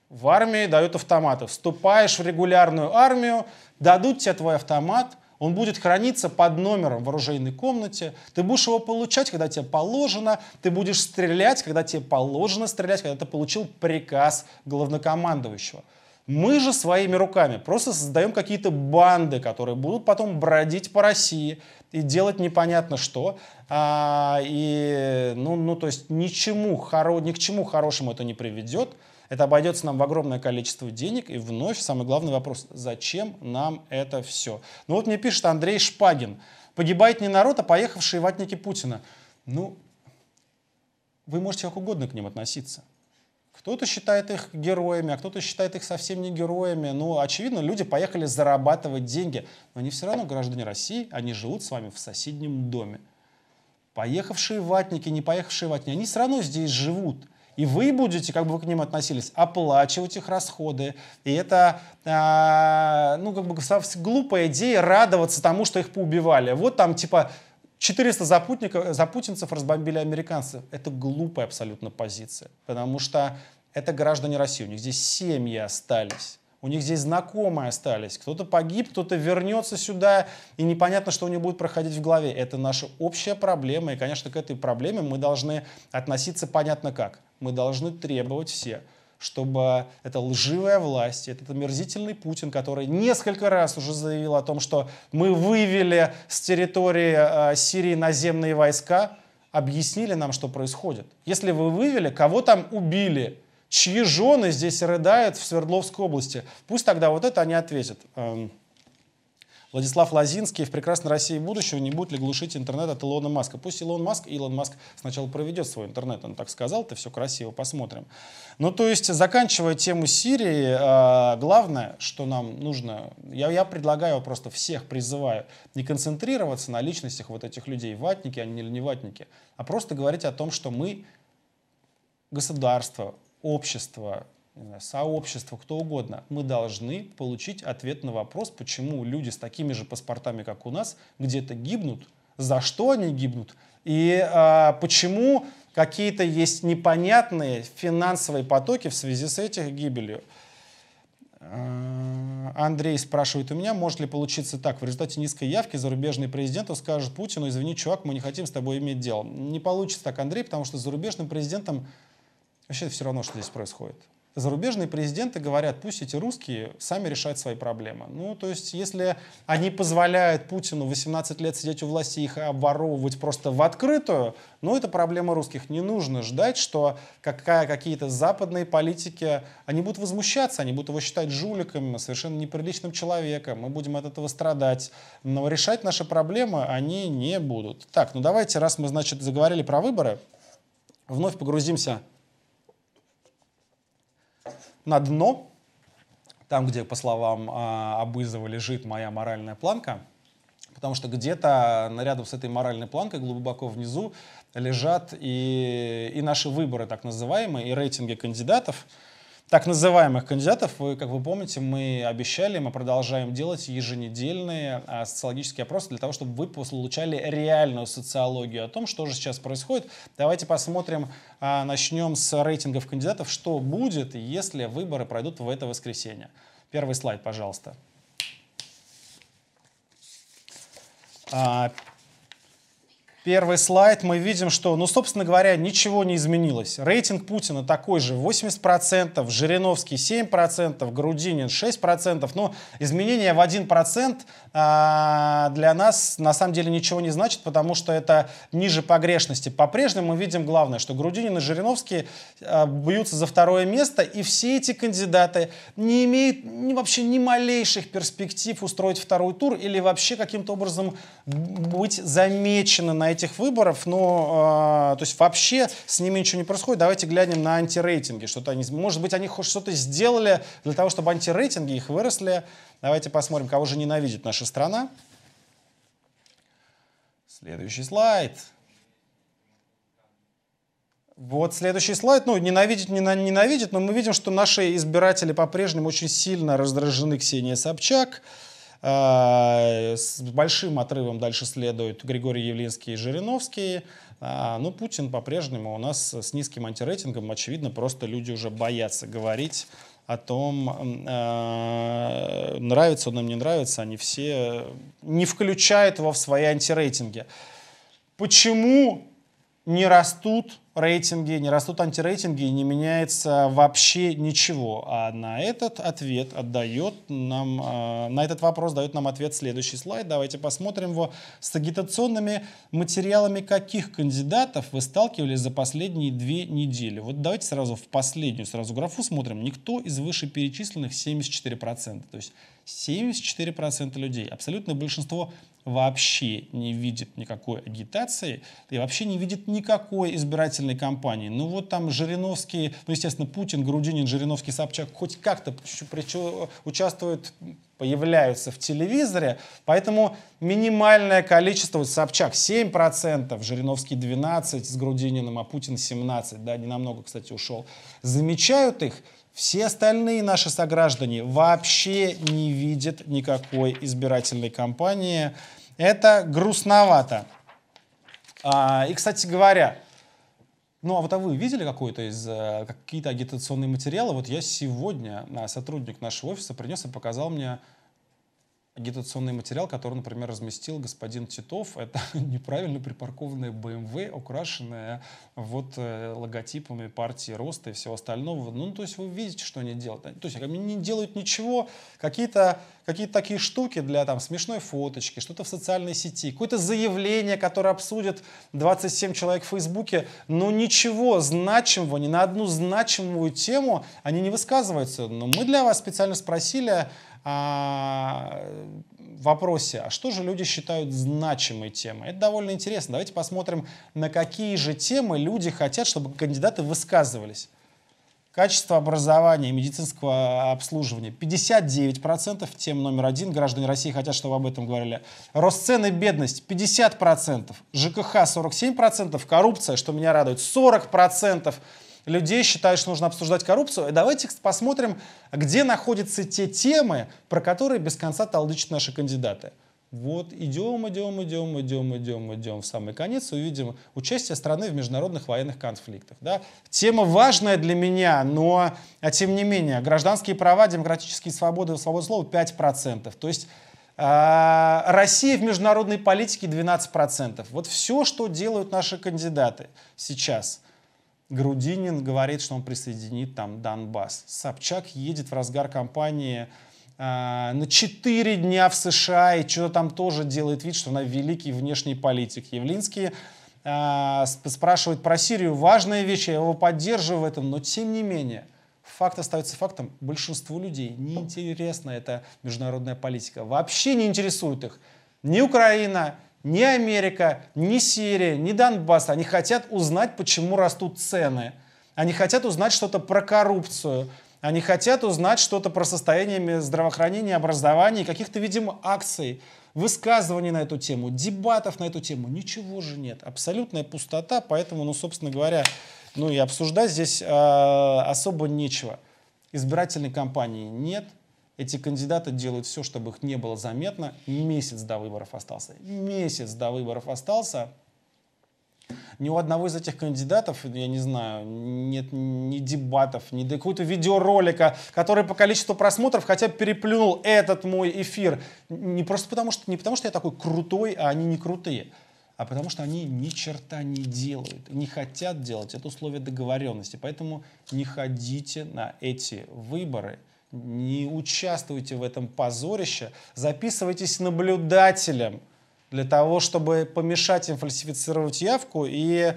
В армии дают автоматы. Вступаешь в регулярную армию, дадут тебе твой автомат – он будет храниться под номером в оружейной комнате. Ты будешь его получать, когда тебе положено. Ты будешь стрелять, когда тебе положено стрелять, когда ты получил приказ главнокомандующего. Мы же своими руками просто создаем какие-то банды, которые будут потом бродить по России и делать непонятно что. А, и, ну, ну, то есть ничему, ни к чему хорошему это не приведет. Это обойдется нам в огромное количество денег. И вновь самый главный вопрос, зачем нам это все? Ну вот мне пишет Андрей Шпагин. Погибает не народ, а поехавшие ватники Путина. Ну, вы можете как угодно к ним относиться. Кто-то считает их героями, а кто-то считает их совсем не героями. Ну, очевидно, люди поехали зарабатывать деньги. Но они все равно граждане России, они живут с вами в соседнем доме. Поехавшие ватники, не поехавшие ватники, они все равно здесь живут. И вы будете, как бы вы к ним относились, оплачивать их расходы. И это, э, ну, как бы глупая идея радоваться тому, что их поубивали. Вот там, типа, 400 запутников, запутинцев разбомбили американцы. Это глупая абсолютно позиция, потому что это граждане России, у них здесь семьи остались. У них здесь знакомые остались. Кто-то погиб, кто-то вернется сюда, и непонятно, что у него будет проходить в голове. Это наша общая проблема, и, конечно, к этой проблеме мы должны относиться понятно как. Мы должны требовать все, чтобы эта лживая власть, этот омерзительный Путин, который несколько раз уже заявил о том, что мы вывели с территории э, Сирии наземные войска, объяснили нам, что происходит. Если вы вывели, кого там убили, чьи жены здесь рыдают в Свердловской области, пусть тогда вот это они ответят. Эм, Владислав Лазинский в прекрасной России будущего не будет ли глушить интернет от Илона Маска? Пусть Илон Маск, Илон Маск сначала проведет свой интернет, он так сказал, ты все красиво посмотрим. Ну, то есть, заканчивая тему Сирии, э, главное, что нам нужно, я, я предлагаю просто всех призываю не концентрироваться на личностях вот этих людей, ватники они или не ватники, а просто говорить о том, что мы государство, общество, Э, сообщество, кто угодно, мы должны получить ответ на вопрос, почему люди с такими же паспортами, как у нас, где-то гибнут, за что они гибнут, и а, почему какие-то есть непонятные финансовые потоки в связи с этой гибелью. Э, Андрей спрашивает у меня, может ли получиться так, в результате низкой явки зарубежный президент скажет Путину, извини, чувак, мы не хотим с тобой иметь дело. Не получится так, Андрей, потому что зарубежным президентом вообще все равно, что здесь происходит. Зарубежные президенты говорят, пусть эти русские сами решают свои проблемы. Ну, то есть, если они позволяют Путину 18 лет сидеть у власти и их обворовывать просто в открытую, ну, это проблема русских. Не нужно ждать, что какая, какие-то западные политики, они будут возмущаться, они будут его считать жуликом, совершенно неприличным человеком, мы будем от этого страдать. Но решать наши проблемы они не будут. Так, ну давайте, раз мы, значит, заговорили про выборы, вновь погрузимся на дно, там, где, по словам Абызова, лежит моя моральная планка, потому что где-то рядом с этой моральной планкой глубоко внизу лежат и, и наши выборы, так называемые, и рейтинги кандидатов, так называемых кандидатов, вы, как вы помните, мы обещали, мы продолжаем делать еженедельные а, социологические опросы для того, чтобы вы получали реальную социологию о том, что же сейчас происходит. Давайте посмотрим, а, начнем с рейтингов кандидатов, что будет, если выборы пройдут в это воскресенье. Первый слайд, пожалуйста. А, первый слайд, мы видим, что, ну, собственно говоря, ничего не изменилось. Рейтинг Путина такой же, 80%, Жириновский 7%, Грудинин 6%, но изменение в 1% а, для нас на самом деле ничего не значит, потому что это ниже погрешности. По-прежнему мы видим главное, что Грудинин и Жириновский а, бьются за второе место, и все эти кандидаты не имеют ни, ну, вообще ни малейших перспектив устроить второй тур или вообще каким-то образом быть замечены на эти этих выборов, но э, то есть вообще с ними ничего не происходит. Давайте глянем на антирейтинги. Что-то они, может быть, они хоть что-то сделали для того, чтобы антирейтинги их выросли. Давайте посмотрим, кого же ненавидит наша страна. Следующий слайд. Вот следующий слайд. Ну, ненавидит, ненавидит, но мы видим, что наши избиратели по-прежнему очень сильно раздражены Ксения Собчак Э, с большим отрывом дальше следуют Григорий Явлинский и Жириновский. Э, Но ну, Путин по-прежнему у нас с низким антирейтингом. Очевидно, просто люди уже боятся говорить о том, э, нравится он им, не нравится. Они все не включают его в свои антирейтинги. Почему не растут рейтинги, не растут антирейтинги, не меняется вообще ничего. А на этот ответ отдает нам, а, на этот вопрос дает нам ответ следующий слайд. Давайте посмотрим его. С агитационными материалами каких кандидатов вы сталкивались за последние две недели? Вот давайте сразу в последнюю сразу графу смотрим. Никто из вышеперечисленных 74%. То есть 74% людей, абсолютное большинство вообще не видит никакой агитации и вообще не видит никакой избирательной кампании. Ну вот там Жириновский, ну естественно Путин, Грудинин, Жириновский, Собчак хоть как-то участвуют появляются в телевизоре. Поэтому минимальное количество, вот Собчак 7%, Жириновский 12% с Грудининым, а Путин 17%, да, ненамного, кстати, ушел. Замечают их, все остальные наши сограждане вообще не видят никакой избирательной кампании. Это грустновато. А, и, кстати говоря, ну а вот а вы видели какой-то из э, какие-то агитационные материалы? Вот я сегодня а, сотрудник нашего офиса принес и показал мне агитационный материал, который, например, разместил господин Титов. Это неправильно припаркованная BMW, эм украшенная вот э, логотипами партии роста и всего остального. Ну, то есть вы видите, что они делают. То есть они не делают ничего, какие-то какие такие штуки для там смешной фоточки, что-то в социальной сети, какое-то заявление, которое обсудят 27 человек в Фейсбуке, но ничего значимого, ни на одну значимую тему они не высказываются. Но мы для вас специально спросили, а, вопросе, а что же люди считают значимой темой? Это довольно интересно. Давайте посмотрим, на какие же темы люди хотят, чтобы кандидаты высказывались. Качество образования и медицинского обслуживания. 59% тем номер один. Граждане России хотят, чтобы об этом говорили. Рост цен и бедность 50%. ЖКХ 47%. Коррупция, что меня радует, 40% людей считают, что нужно обсуждать коррупцию. И давайте посмотрим, где находятся те темы, про которые без конца толдычат наши кандидаты. Вот идем, идем, идем, идем, идем, идем в самый конец, и увидим участие страны в международных военных конфликтах. Да? Тема важная для меня, но а тем не менее, гражданские права, демократические свободы, свобода слова 5%. То есть а, Россия в международной политике 12%. Вот все, что делают наши кандидаты сейчас – Грудинин говорит, что он присоединит там Донбасс. Собчак едет в разгар кампании а, на 4 дня в США и что-то там тоже делает вид, что она великий внешний политик. Явлинский э, спрашивает про Сирию. Важная вещь, я его поддерживаю в этом, но тем не менее факт остается фактом. Большинству людей неинтересна эта международная политика. Вообще не интересует их ни Украина, ни Америка, ни Сирия, ни Донбасс. Они хотят узнать, почему растут цены. Они хотят узнать что-то про коррупцию. Они хотят узнать что-то про состояние здравоохранения, образования, каких-то, видимо, акций, высказываний на эту тему, дебатов на эту тему. Ничего же нет. Абсолютная пустота, поэтому, ну, собственно говоря, ну и обсуждать здесь э, особо нечего. Избирательной кампании нет – эти кандидаты делают все, чтобы их не было заметно. Месяц до выборов остался. Месяц до выборов остался. Ни у одного из этих кандидатов, я не знаю, нет ни дебатов, ни какого-то видеоролика, который по количеству просмотров хотя бы переплюнул этот мой эфир. Не просто потому, что, не потому, что я такой крутой, а они не крутые а потому что они ни черта не делают, не хотят делать. Это условие договоренности. Поэтому не ходите на эти выборы не участвуйте в этом позорище, записывайтесь наблюдателем для того, чтобы помешать им фальсифицировать явку и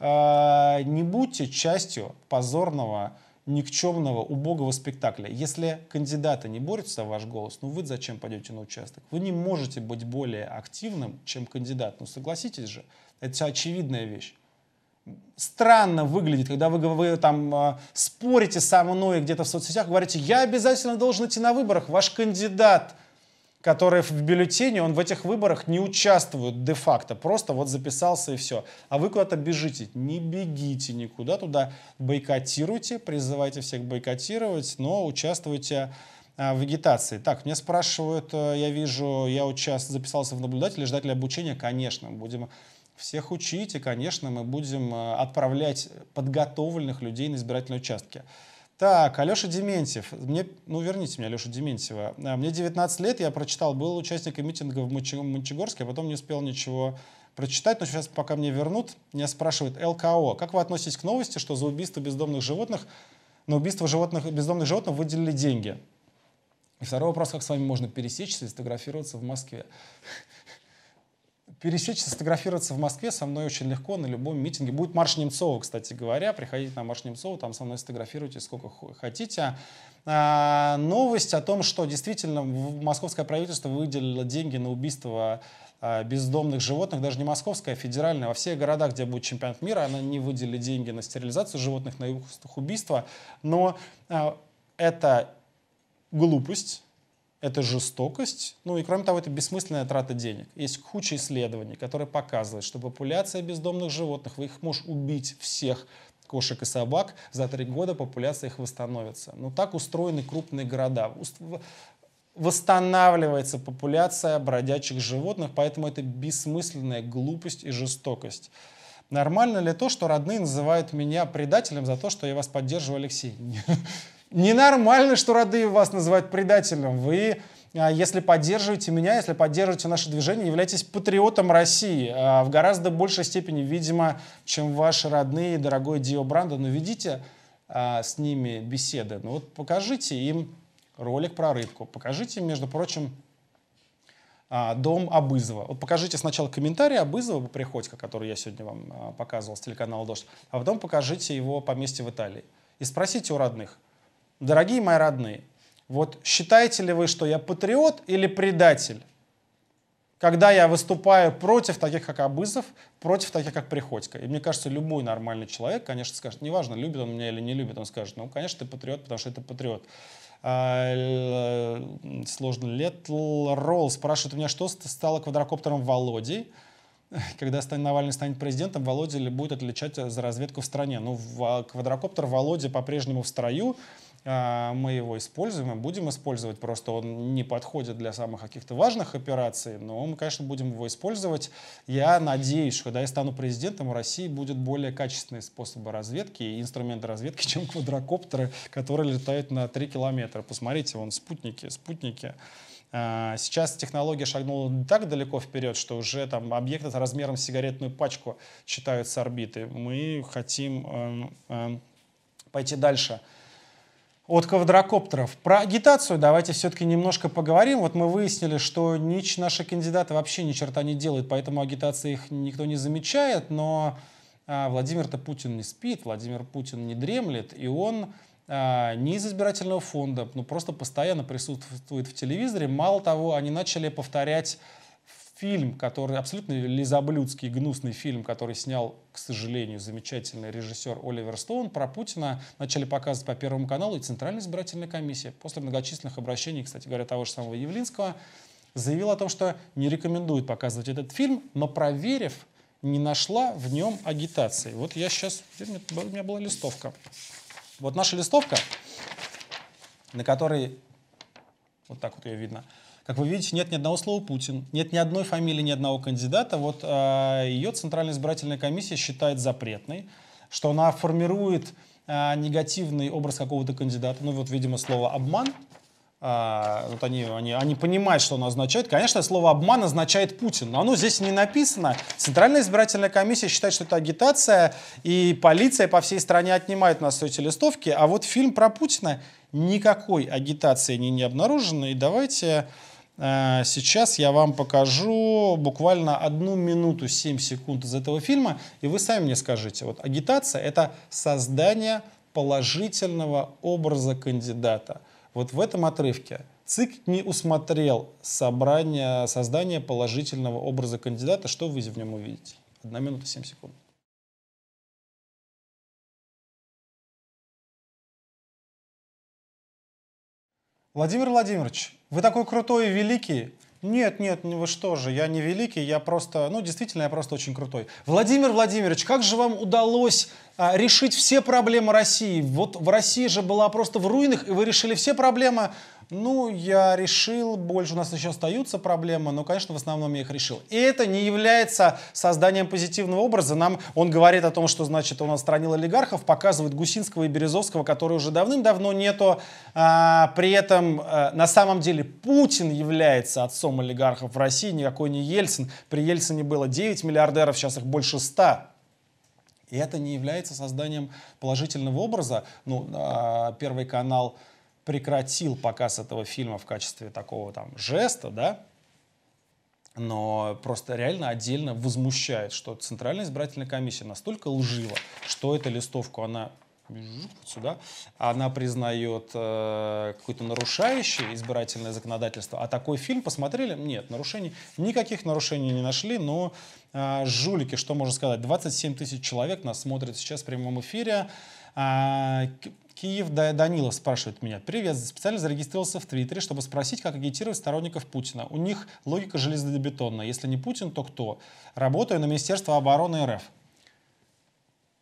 э, не будьте частью позорного, никчемного, убогого спектакля. Если кандидаты не борются за ваш голос, ну вы зачем пойдете на участок? Вы не можете быть более активным, чем кандидат. Ну согласитесь же, это очевидная вещь странно выглядит, когда вы, вы там а, спорите со мной где-то в соцсетях, говорите, я обязательно должен идти на выборах, ваш кандидат который в бюллетене, он в этих выборах не участвует де-факто, просто вот записался и все. А вы куда-то бежите, не бегите никуда туда, бойкотируйте, призывайте всех бойкотировать, но участвуйте а, в агитации. Так, мне спрашивают, э, я вижу, я участ... записался в наблюдатели, ждать ли обучения? Конечно, будем всех учить, и, конечно, мы будем э, отправлять подготовленных людей на избирательные участки. Так, Алеша Дементьев. Мне, ну, верните меня Алешу Дементьева. Э, мне 19 лет, я прочитал, был участником митинга в Мончегорске, а потом не успел ничего прочитать, но сейчас, пока мне вернут, меня спрашивают ЛКО. Как вы относитесь к новости, что за убийство бездомных животных, на убийство животных, бездомных животных выделили деньги? И второй вопрос, как с вами можно пересечься и сфотографироваться в Москве? пересечься, сфотографироваться в Москве со мной очень легко на любом митинге. Будет марш Немцова, кстати говоря. Приходите на марш Немцова, там со мной сфотографируйтесь сколько хотите. А, новость о том, что действительно московское правительство выделило деньги на убийство а, бездомных животных, даже не московское, а федеральная, во всех городах, где будет чемпионат мира, она не выделили деньги на стерилизацию животных, на их убийство, но а, это глупость, это жестокость, ну и кроме того, это бессмысленная трата денег. Есть куча исследований, которые показывают, что популяция бездомных животных, вы их можете убить всех кошек и собак, за три года популяция их восстановится. Но ну так устроены крупные города. Восстанавливается популяция бродячих животных, поэтому это бессмысленная глупость и жестокость. Нормально ли то, что родные называют меня предателем за то, что я вас поддерживаю, Алексей? Ненормально, что роды вас называют предателем. Вы а, если поддерживаете меня, если поддерживаете наше движение, являетесь патриотом России а, в гораздо большей степени, видимо, чем ваши родные и дорогой Дио Брандо. Но ведите а, с ними беседы. Ну вот покажите им ролик про рыбку. Покажите между прочим, дом Абызова. Вот покажите сначала комментарий Абызова Приходько, который я сегодня вам показывал с телеканала «Дождь», а потом покажите его поместье в Италии. И спросите у родных – Дорогие мои родные, вот считаете ли вы, что я патриот или предатель, когда я выступаю против таких, как Абызов, против таких, как Приходько? И мне кажется, любой нормальный человек, конечно, скажет, неважно, любит он меня или не любит, он скажет, ну, конечно, ты патриот, потому что это патриот. А, э, Сложно. Летл Ролл спрашивает у меня, что стало квадрокоптером Володей? когда Навальный станет президентом, Володя ли будет отличать э, за разведку в стране? Ну, а, квадрокоптер Володя по-прежнему в строю. А, мы его используем и будем использовать, просто он не подходит для самых каких-то важных операций, но мы, конечно, будем его использовать. Я надеюсь, когда я стану президентом, у России будет более качественные способы разведки и инструменты разведки, чем квадрокоптеры, которые летают на 3 километра. Посмотрите, вон спутники, спутники. А, сейчас технология шагнула так далеко вперед, что уже там объекты с размером сигаретную пачку считают с орбиты. Мы хотим эм, эм, пойти дальше от квадрокоптеров. Про агитацию давайте все-таки немножко поговорим. Вот мы выяснили, что нич наши кандидаты вообще ни черта не делают, поэтому агитации их никто не замечает, но а, Владимир-то Путин не спит, Владимир Путин не дремлет, и он а, не из избирательного фонда, но ну, просто постоянно присутствует в телевизоре. Мало того, они начали повторять фильм, который абсолютно лизоблюдский, гнусный фильм, который снял, к сожалению, замечательный режиссер Оливер Стоун про Путина, начали показывать по Первому каналу и Центральная избирательная комиссия. После многочисленных обращений, кстати говоря, того же самого Явлинского, заявила о том, что не рекомендует показывать этот фильм, но проверив, не нашла в нем агитации. Вот я сейчас... У меня была листовка. Вот наша листовка, на которой... Вот так вот ее видно. Как вы видите, нет ни одного слова Путин, нет ни одной фамилии, ни одного кандидата. Вот э, а, ее Центральная избирательная комиссия считает запретной, что она формирует э, негативный образ какого-то кандидата. Ну вот, видимо, слово «обман». А, вот они, они, они понимают, что оно означает. Конечно, слово «обман» означает Путин, но оно здесь не написано. Центральная избирательная комиссия считает, что это агитация, и полиция по всей стране отнимает у нас эти листовки. А вот фильм про Путина никакой агитации не, не обнаружено. И давайте Э, сейчас я вам покажу буквально одну минуту 7 секунд из этого фильма, и вы сами мне скажите. Вот агитация — это создание положительного образа кандидата. Вот в этом отрывке ЦИК не усмотрел собрание, создание положительного образа кандидата. Что вы в нем увидите? Одна минута 7 секунд. Владимир Владимирович, вы такой крутой и великий. Нет, нет, ну вы что же, я не великий, я просто, ну действительно, я просто очень крутой. Владимир Владимирович, как же вам удалось а, решить все проблемы России? Вот в России же была просто в руинах, и вы решили все проблемы ну, я решил, больше у нас еще остаются проблемы, но, конечно, в основном я их решил. И это не является созданием позитивного образа. Нам он говорит о том, что, значит, он отстранил олигархов, показывает Гусинского и Березовского, которые уже давным-давно нету. А, при этом, а, на самом деле, Путин является отцом олигархов в России, никакой не Ельцин. При Ельцине было 9 миллиардеров, сейчас их больше 100. И это не является созданием положительного образа. Ну, а, Первый канал прекратил показ этого фильма в качестве такого там жеста, да, но просто реально отдельно возмущает, что Центральная избирательная комиссия настолько лжива, что эту листовку она сюда, она признает э, какое-то нарушающее избирательное законодательство, а такой фильм посмотрели, нет, нарушений, никаких нарушений не нашли, но э, жулики, что можно сказать, 27 тысяч человек нас смотрят сейчас в прямом эфире, э, Киев Данила спрашивает меня. Привет, специально зарегистрировался в Твиттере, чтобы спросить, как агитировать сторонников Путина. У них логика железобетонная. Если не Путин, то кто? Работаю на Министерство обороны РФ.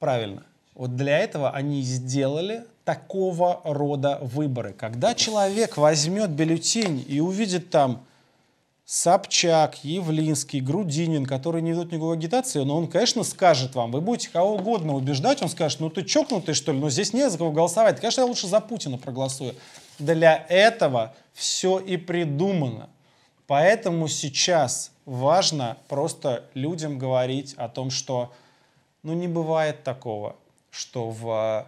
Правильно. Вот для этого они сделали такого рода выборы. Когда человек возьмет бюллетень и увидит там Собчак, Явлинский, Грудинин, которые не ведут никакой агитации, но он, конечно, скажет вам, вы будете кого угодно убеждать, он скажет, ну ты чокнутый, что ли, но ну здесь не за кого голосовать, конечно, я лучше за Путина проголосую. Для этого все и придумано. Поэтому сейчас важно просто людям говорить о том, что ну не бывает такого, что в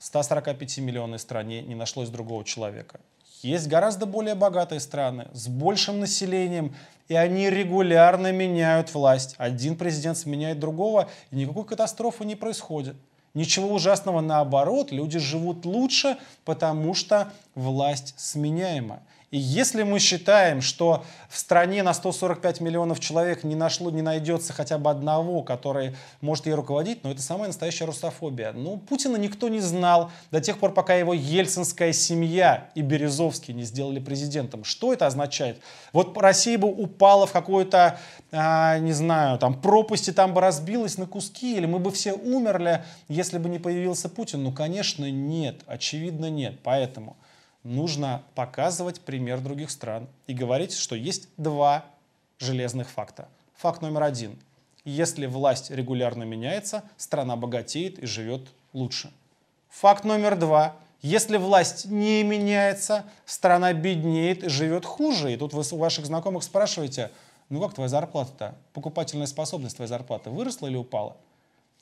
145 миллионной стране не нашлось другого человека. Есть гораздо более богатые страны с большим населением, и они регулярно меняют власть. Один президент сменяет другого, и никакой катастрофы не происходит. Ничего ужасного, наоборот, люди живут лучше, потому что власть сменяемая. И если мы считаем, что в стране на 145 миллионов человек не, нашло, не найдется хотя бы одного, который может ей руководить, но ну, это самая настоящая русофобия. Ну, Путина никто не знал до тех пор, пока его ельцинская семья и Березовский не сделали президентом. Что это означает? Вот Россия бы упала в какую-то, а, не знаю, там пропасть и там бы разбилась на куски, или мы бы все умерли, если бы не появился Путин? Ну, конечно, нет. Очевидно, нет. Поэтому нужно показывать пример других стран и говорить, что есть два железных факта. Факт номер один. Если власть регулярно меняется, страна богатеет и живет лучше. Факт номер два. Если власть не меняется, страна беднеет и живет хуже. И тут вы у ваших знакомых спрашиваете, ну как твоя зарплата-то? Покупательная способность твоей зарплаты выросла или упала?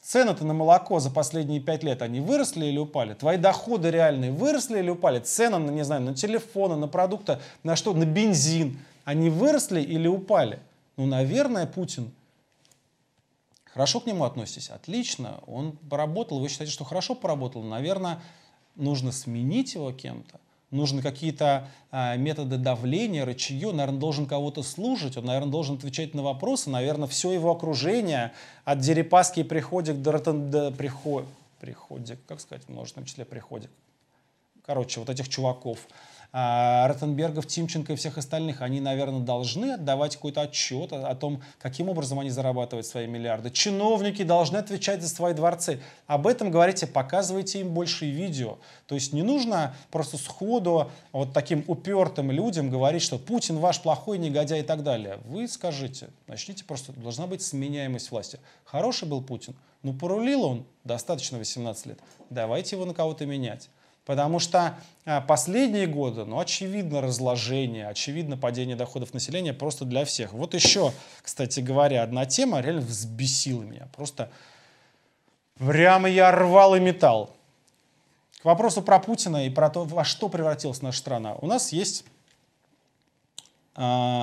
Цены-то на молоко за последние пять лет, они выросли или упали? Твои доходы реальные выросли или упали? Цены, на, не знаю, на телефоны, на продукты, на что, на бензин, они выросли или упали? Ну, наверное, Путин. Хорошо к нему относитесь? Отлично. Он поработал. Вы считаете, что хорошо поработал? Наверное, нужно сменить его кем-то нужны какие-то а, методы давления, рычаги, он, наверное, должен кого-то служить, он, наверное, должен отвечать на вопросы, наверное, все его окружение, от Дерипаски и Приходик до, до приход, Приходик, как сказать в множественном числе Приходик, короче, вот этих чуваков – а, Ротенбергов, Тимченко и всех остальных, они, наверное, должны отдавать какой-то отчет о, о том, каким образом они зарабатывают свои миллиарды. Чиновники должны отвечать за свои дворцы. Об этом говорите, показывайте им больше видео. То есть не нужно просто сходу вот таким упертым людям говорить, что Путин ваш плохой негодяй и так далее. Вы скажите, начните просто, должна быть сменяемость власти. Хороший был Путин, но ну, порулил он достаточно 18 лет. Давайте его на кого-то менять. Потому что а, последние годы, ну, очевидно разложение, очевидно падение доходов населения просто для всех. Вот еще, кстати говоря, одна тема реально взбесила меня. Просто прямо я рвал и металл. К вопросу про Путина и про то, во что превратилась наша страна. У нас есть э,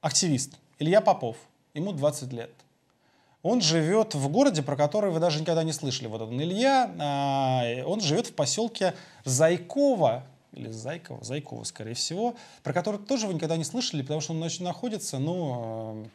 активист Илья Попов, ему 20 лет – он живет в городе, про который вы даже никогда не слышали. Вот он Илья, а, он живет в поселке Зайково, или Зайкова, Зайкова, скорее всего, про который тоже вы никогда не слышали, потому что он значит, находится, ну, а,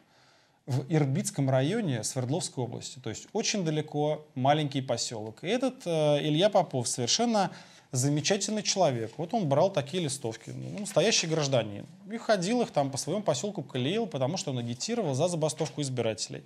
в Ирбитском районе Свердловской области. То есть очень далеко, маленький поселок. И этот а, Илья Попов совершенно замечательный человек. Вот он брал такие листовки, ну, настоящий гражданин. И ходил их там по своему поселку, клеил, потому что он агитировал за забастовку избирателей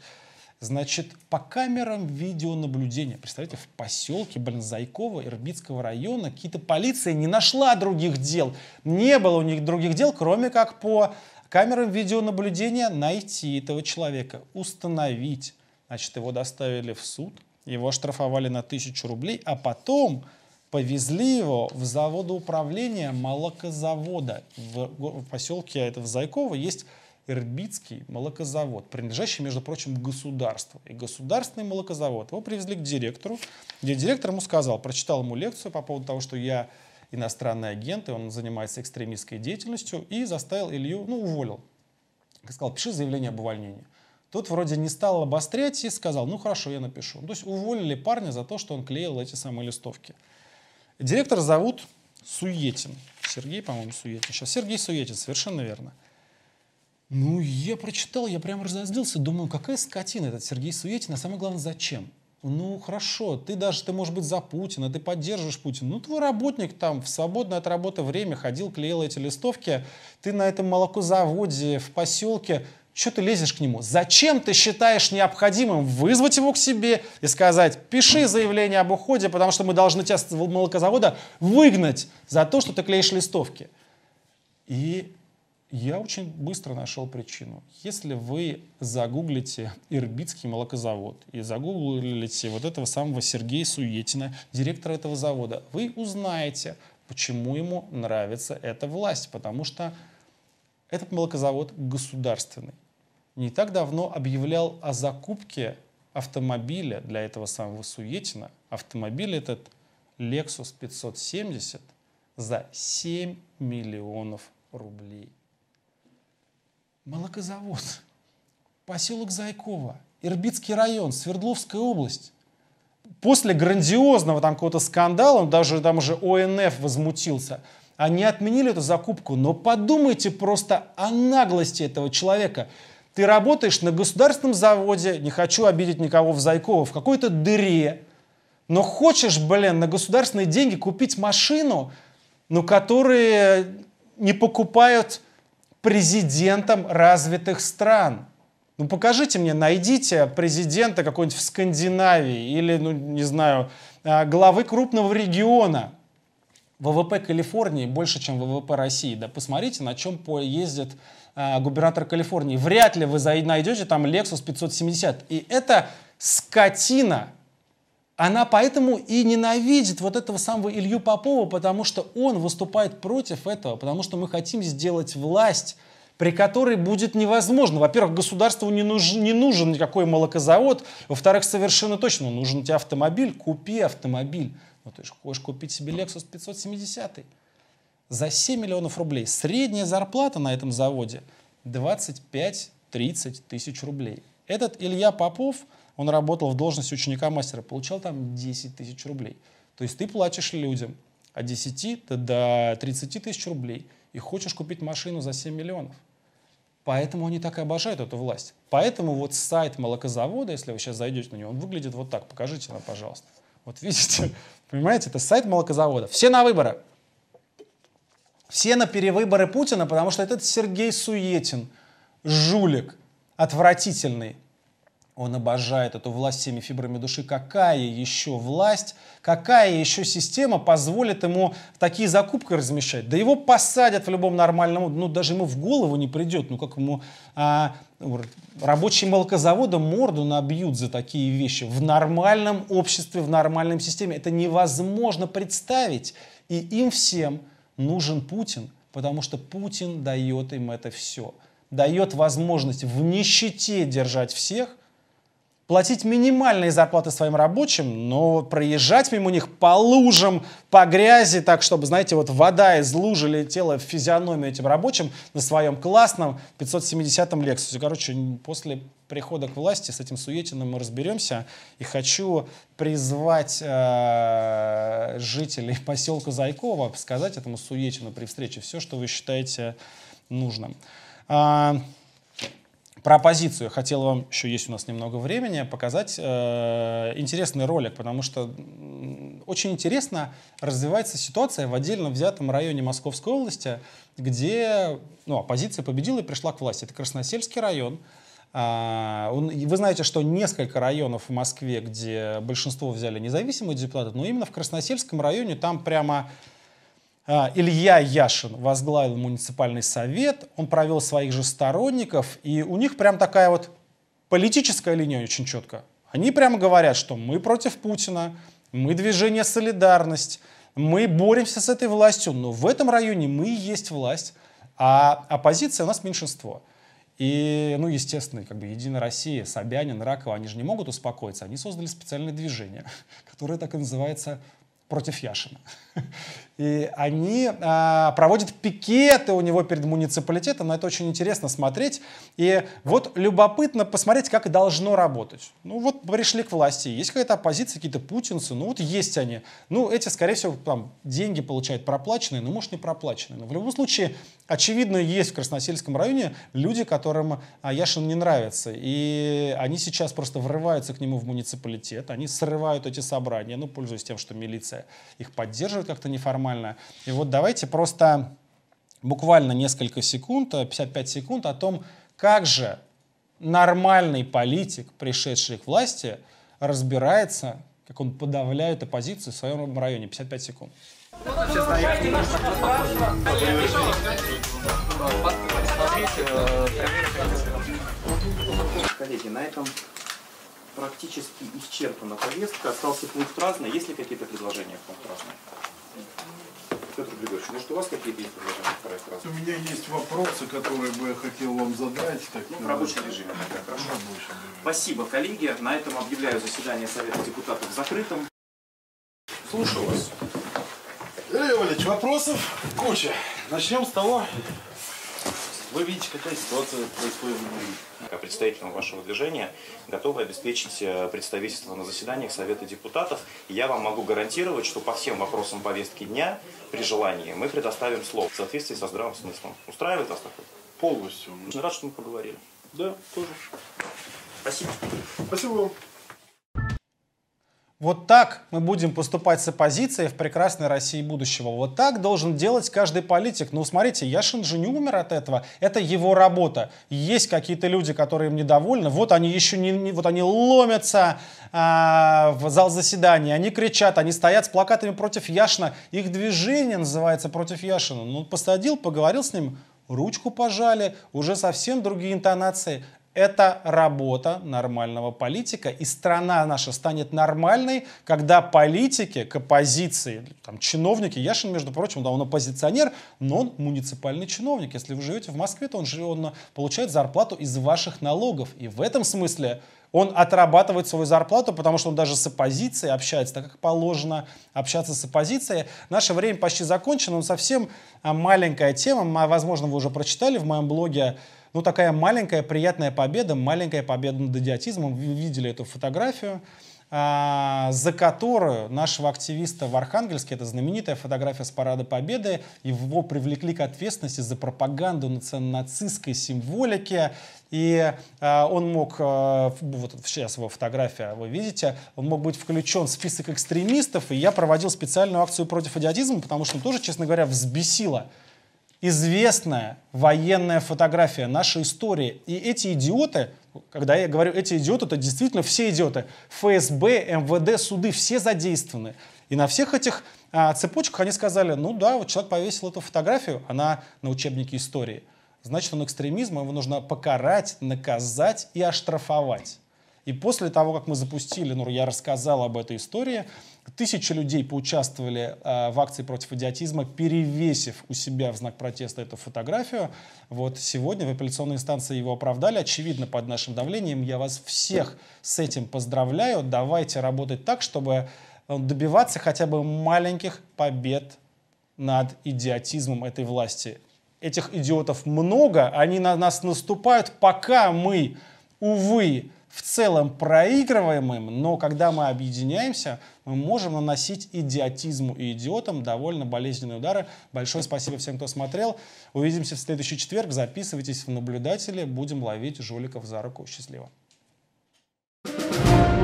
значит, по камерам видеонаблюдения, представляете, в поселке Бронзайкова Ирбитского района какие-то полиция не нашла других дел. Не было у них других дел, кроме как по камерам видеонаблюдения найти этого человека, установить. Значит, его доставили в суд, его штрафовали на тысячу рублей, а потом повезли его в заводоуправление молокозавода. В, в поселке это в Зайково есть Ирбитский молокозавод, принадлежащий, между прочим, государству. И государственный молокозавод. Его привезли к директору, где директор ему сказал, прочитал ему лекцию по поводу того, что я иностранный агент, и он занимается экстремистской деятельностью, и заставил Илью, ну, уволил. Сказал, пиши заявление об увольнении. Тот вроде не стал обострять и сказал, ну хорошо, я напишу. То есть уволили парня за то, что он клеил эти самые листовки. Директор зовут Суетин. Сергей, по-моему, Суетин. Сейчас Сергей Суетин, совершенно верно. Ну, я прочитал, я прям разозлился. Думаю, какая скотина этот Сергей Суетин, а самое главное, зачем? Ну, хорошо, ты даже, ты, может быть, за Путина, ты поддерживаешь Путина. Ну, твой работник там в свободное от работы время ходил, клеил эти листовки. Ты на этом молокозаводе в поселке. что ты лезешь к нему? Зачем ты считаешь необходимым вызвать его к себе и сказать, пиши заявление об уходе, потому что мы должны тебя с молокозавода выгнать за то, что ты клеишь листовки? И я очень быстро нашел причину. Если вы загуглите Ирбитский молокозавод и загуглите вот этого самого Сергея Суетина, директора этого завода, вы узнаете, почему ему нравится эта власть. Потому что этот молокозавод государственный. Не так давно объявлял о закупке автомобиля для этого самого Суетина. Автомобиль этот Lexus 570 за 7 миллионов рублей молокозавод, поселок Зайкова, Ирбитский район, Свердловская область. После грандиозного там какого-то скандала, даже там уже ОНФ возмутился, они отменили эту закупку. Но подумайте просто о наглости этого человека. Ты работаешь на государственном заводе, не хочу обидеть никого в Зайково, в какой-то дыре, но хочешь, блин, на государственные деньги купить машину, но ну, которые не покупают президентом развитых стран. Ну покажите мне, найдите президента какой-нибудь в Скандинавии или, ну не знаю, а, главы крупного региона. ВВП Калифорнии больше, чем ВВП России. Да посмотрите, на чем поездит а, губернатор Калифорнии. Вряд ли вы найдете там Lexus 570. И это скотина, она поэтому и ненавидит вот этого самого Илью Попова, потому что он выступает против этого, потому что мы хотим сделать власть, при которой будет невозможно. Во-первых, государству не нужен, не нужен никакой молокозавод. Во-вторых, совершенно точно нужен тебе автомобиль, купи автомобиль. Ну, ты же хочешь купить себе Lexus 570 за 7 миллионов рублей. Средняя зарплата на этом заводе 25-30 тысяч рублей. Этот Илья Попов – он работал в должности ученика мастера, получал там 10 тысяч рублей. То есть ты платишь людям от 10 до 30 тысяч рублей и хочешь купить машину за 7 миллионов. Поэтому они так и обожают эту власть. Поэтому вот сайт молокозавода, если вы сейчас зайдете на него, он выглядит вот так. Покажите нам, пожалуйста. Вот видите, понимаете, это сайт молокозавода. Все на выборы. Все на перевыборы Путина, потому что этот Сергей Суетин, жулик, отвратительный, он обожает эту власть всеми фибрами души. Какая еще власть, какая еще система позволит ему такие закупки размещать? Да его посадят в любом нормальном, ну даже ему в голову не придет, ну как ему а, рабочие молокозавода морду набьют за такие вещи. В нормальном обществе, в нормальном системе это невозможно представить. И им всем нужен Путин, потому что Путин дает им это все. Дает возможность в нищете держать всех – платить минимальные зарплаты своим рабочим, но проезжать мимо них по лужам, по грязи, так, чтобы, знаете, вот вода из лужи летела в физиономию этим рабочим на своем классном 570-м Lexus. Короче, после прихода к власти с этим суетиным мы разберемся. И хочу призвать э, жителей поселка Зайкова сказать этому суетину при встрече все, что вы считаете нужным. А про оппозицию хотел вам, еще есть у нас немного времени, показать э, интересный ролик, потому что очень интересно развивается ситуация в отдельно взятом районе Московской области, где ну, оппозиция победила и пришла к власти. Это Красносельский район. А, вы знаете, что несколько районов в Москве, где большинство взяли независимые депутаты, но именно в Красносельском районе там прямо а, Илья Яшин возглавил муниципальный совет, он провел своих же сторонников, и у них прям такая вот политическая линия очень четко. Они прямо говорят, что мы против Путина, мы движение «Солидарность», мы боремся с этой властью, но в этом районе мы и есть власть, а оппозиция у нас меньшинство. И, ну, естественно, как бы Единая Россия, Собянин, Ракова, они же не могут успокоиться. Они создали специальное движение, которое так и называется «Против Яшина». И они э, проводят пикеты у него перед муниципалитетом. Но это очень интересно смотреть. И вот любопытно посмотреть, как должно работать. Ну вот пришли к власти, есть какая-то оппозиция, какие-то путинцы, ну вот есть они. Ну эти, скорее всего, там деньги получают проплаченные, ну может не проплаченные. Но в любом случае, очевидно, есть в Красносельском районе люди, которым а, Яшин не нравится. И они сейчас просто врываются к нему в муниципалитет, они срывают эти собрания, ну пользуясь тем, что милиция их поддерживает как-то неформально нормально. И вот давайте просто буквально несколько секунд, 55 э, секунд о том, как же нормальный политик, пришедший к власти, разбирается, как он подавляет оппозицию в своем районе. 55 секунд. Коллеги, на этом практически исчерпана повестка. Остался пункт разный. Есть ли какие-то предложения к разный? Петр Григорьевич, может у вас какие действия предложения быть проект раз? У меня есть вопросы, которые бы я хотел вам задать. Так, ну, в рабочем режиме. Да, хорошо. В рабочем Спасибо, коллеги. На этом объявляю заседание Совета депутатов закрытым. Слушаю вас. Юрий Ильич, вопросов куча. Начнем с того, вы видите, какая ситуация происходит в внутри. Представителям вашего движения готовы обеспечить э, представительство на заседаниях Совета депутатов. Я вам могу гарантировать, что по всем вопросам повестки дня при желании мы предоставим слово в соответствии со здравым смыслом. Устраивает вас такое? Полностью. Очень рад, что мы поговорили. Да, тоже. Спасибо. Спасибо вам. Вот так мы будем поступать с оппозицией в прекрасной России будущего. Вот так должен делать каждый политик. Ну, смотрите, Яшин же не умер от этого. Это его работа. Есть какие-то люди, которые им недовольны. Вот они еще не... не вот они ломятся а, в зал заседания. Они кричат, они стоят с плакатами против Яшина. Их движение называется против Яшина. Ну, посадил, поговорил с ним, ручку пожали, уже совсем другие интонации. Это работа нормального политика, и страна наша станет нормальной, когда политики к оппозиции, там, чиновники, Яшин, между прочим, да, он оппозиционер, но он муниципальный чиновник. Если вы живете в Москве, то он, же он получает зарплату из ваших налогов. И в этом смысле он отрабатывает свою зарплату, потому что он даже с оппозицией общается, так как положено общаться с оппозицией. Наше время почти закончено, но совсем а, маленькая тема. Возможно, вы уже прочитали в моем блоге ну, такая маленькая приятная победа, маленькая победа над идиотизмом. Вы видели эту фотографию, а, за которую нашего активиста в Архангельске, это знаменитая фотография с Парада Победы, его привлекли к ответственности за пропаганду нацистской символики, и э, он мог, э, вот сейчас его фотография, вы видите, он мог быть включен в список экстремистов, и я проводил специальную акцию против идиотизма, потому что тоже, честно говоря, взбесило известная военная фотография нашей истории. И эти идиоты, когда я говорю эти идиоты, то действительно все идиоты. ФСБ, МВД, суды, все задействованы. И на всех этих а, цепочках они сказали, ну да, вот человек повесил эту фотографию, она на учебнике истории. Значит, он экстремизм, его нужно покарать, наказать и оштрафовать. И после того, как мы запустили, ну, я рассказал об этой истории, Тысячи людей поучаствовали э, в акции против идиотизма, перевесив у себя в знак протеста эту фотографию. Вот сегодня в апелляционной инстанции его оправдали, очевидно, под нашим давлением. Я вас всех с этим поздравляю. Давайте работать так, чтобы э, добиваться хотя бы маленьких побед над идиотизмом этой власти. Этих идиотов много, они на нас наступают, пока мы, увы, в целом проигрываемым, но когда мы объединяемся, мы можем наносить идиотизму и идиотам довольно болезненные удары. Большое спасибо всем, кто смотрел. Увидимся в следующий четверг. Записывайтесь в наблюдатели. Будем ловить жуликов за руку. Счастливо. thank you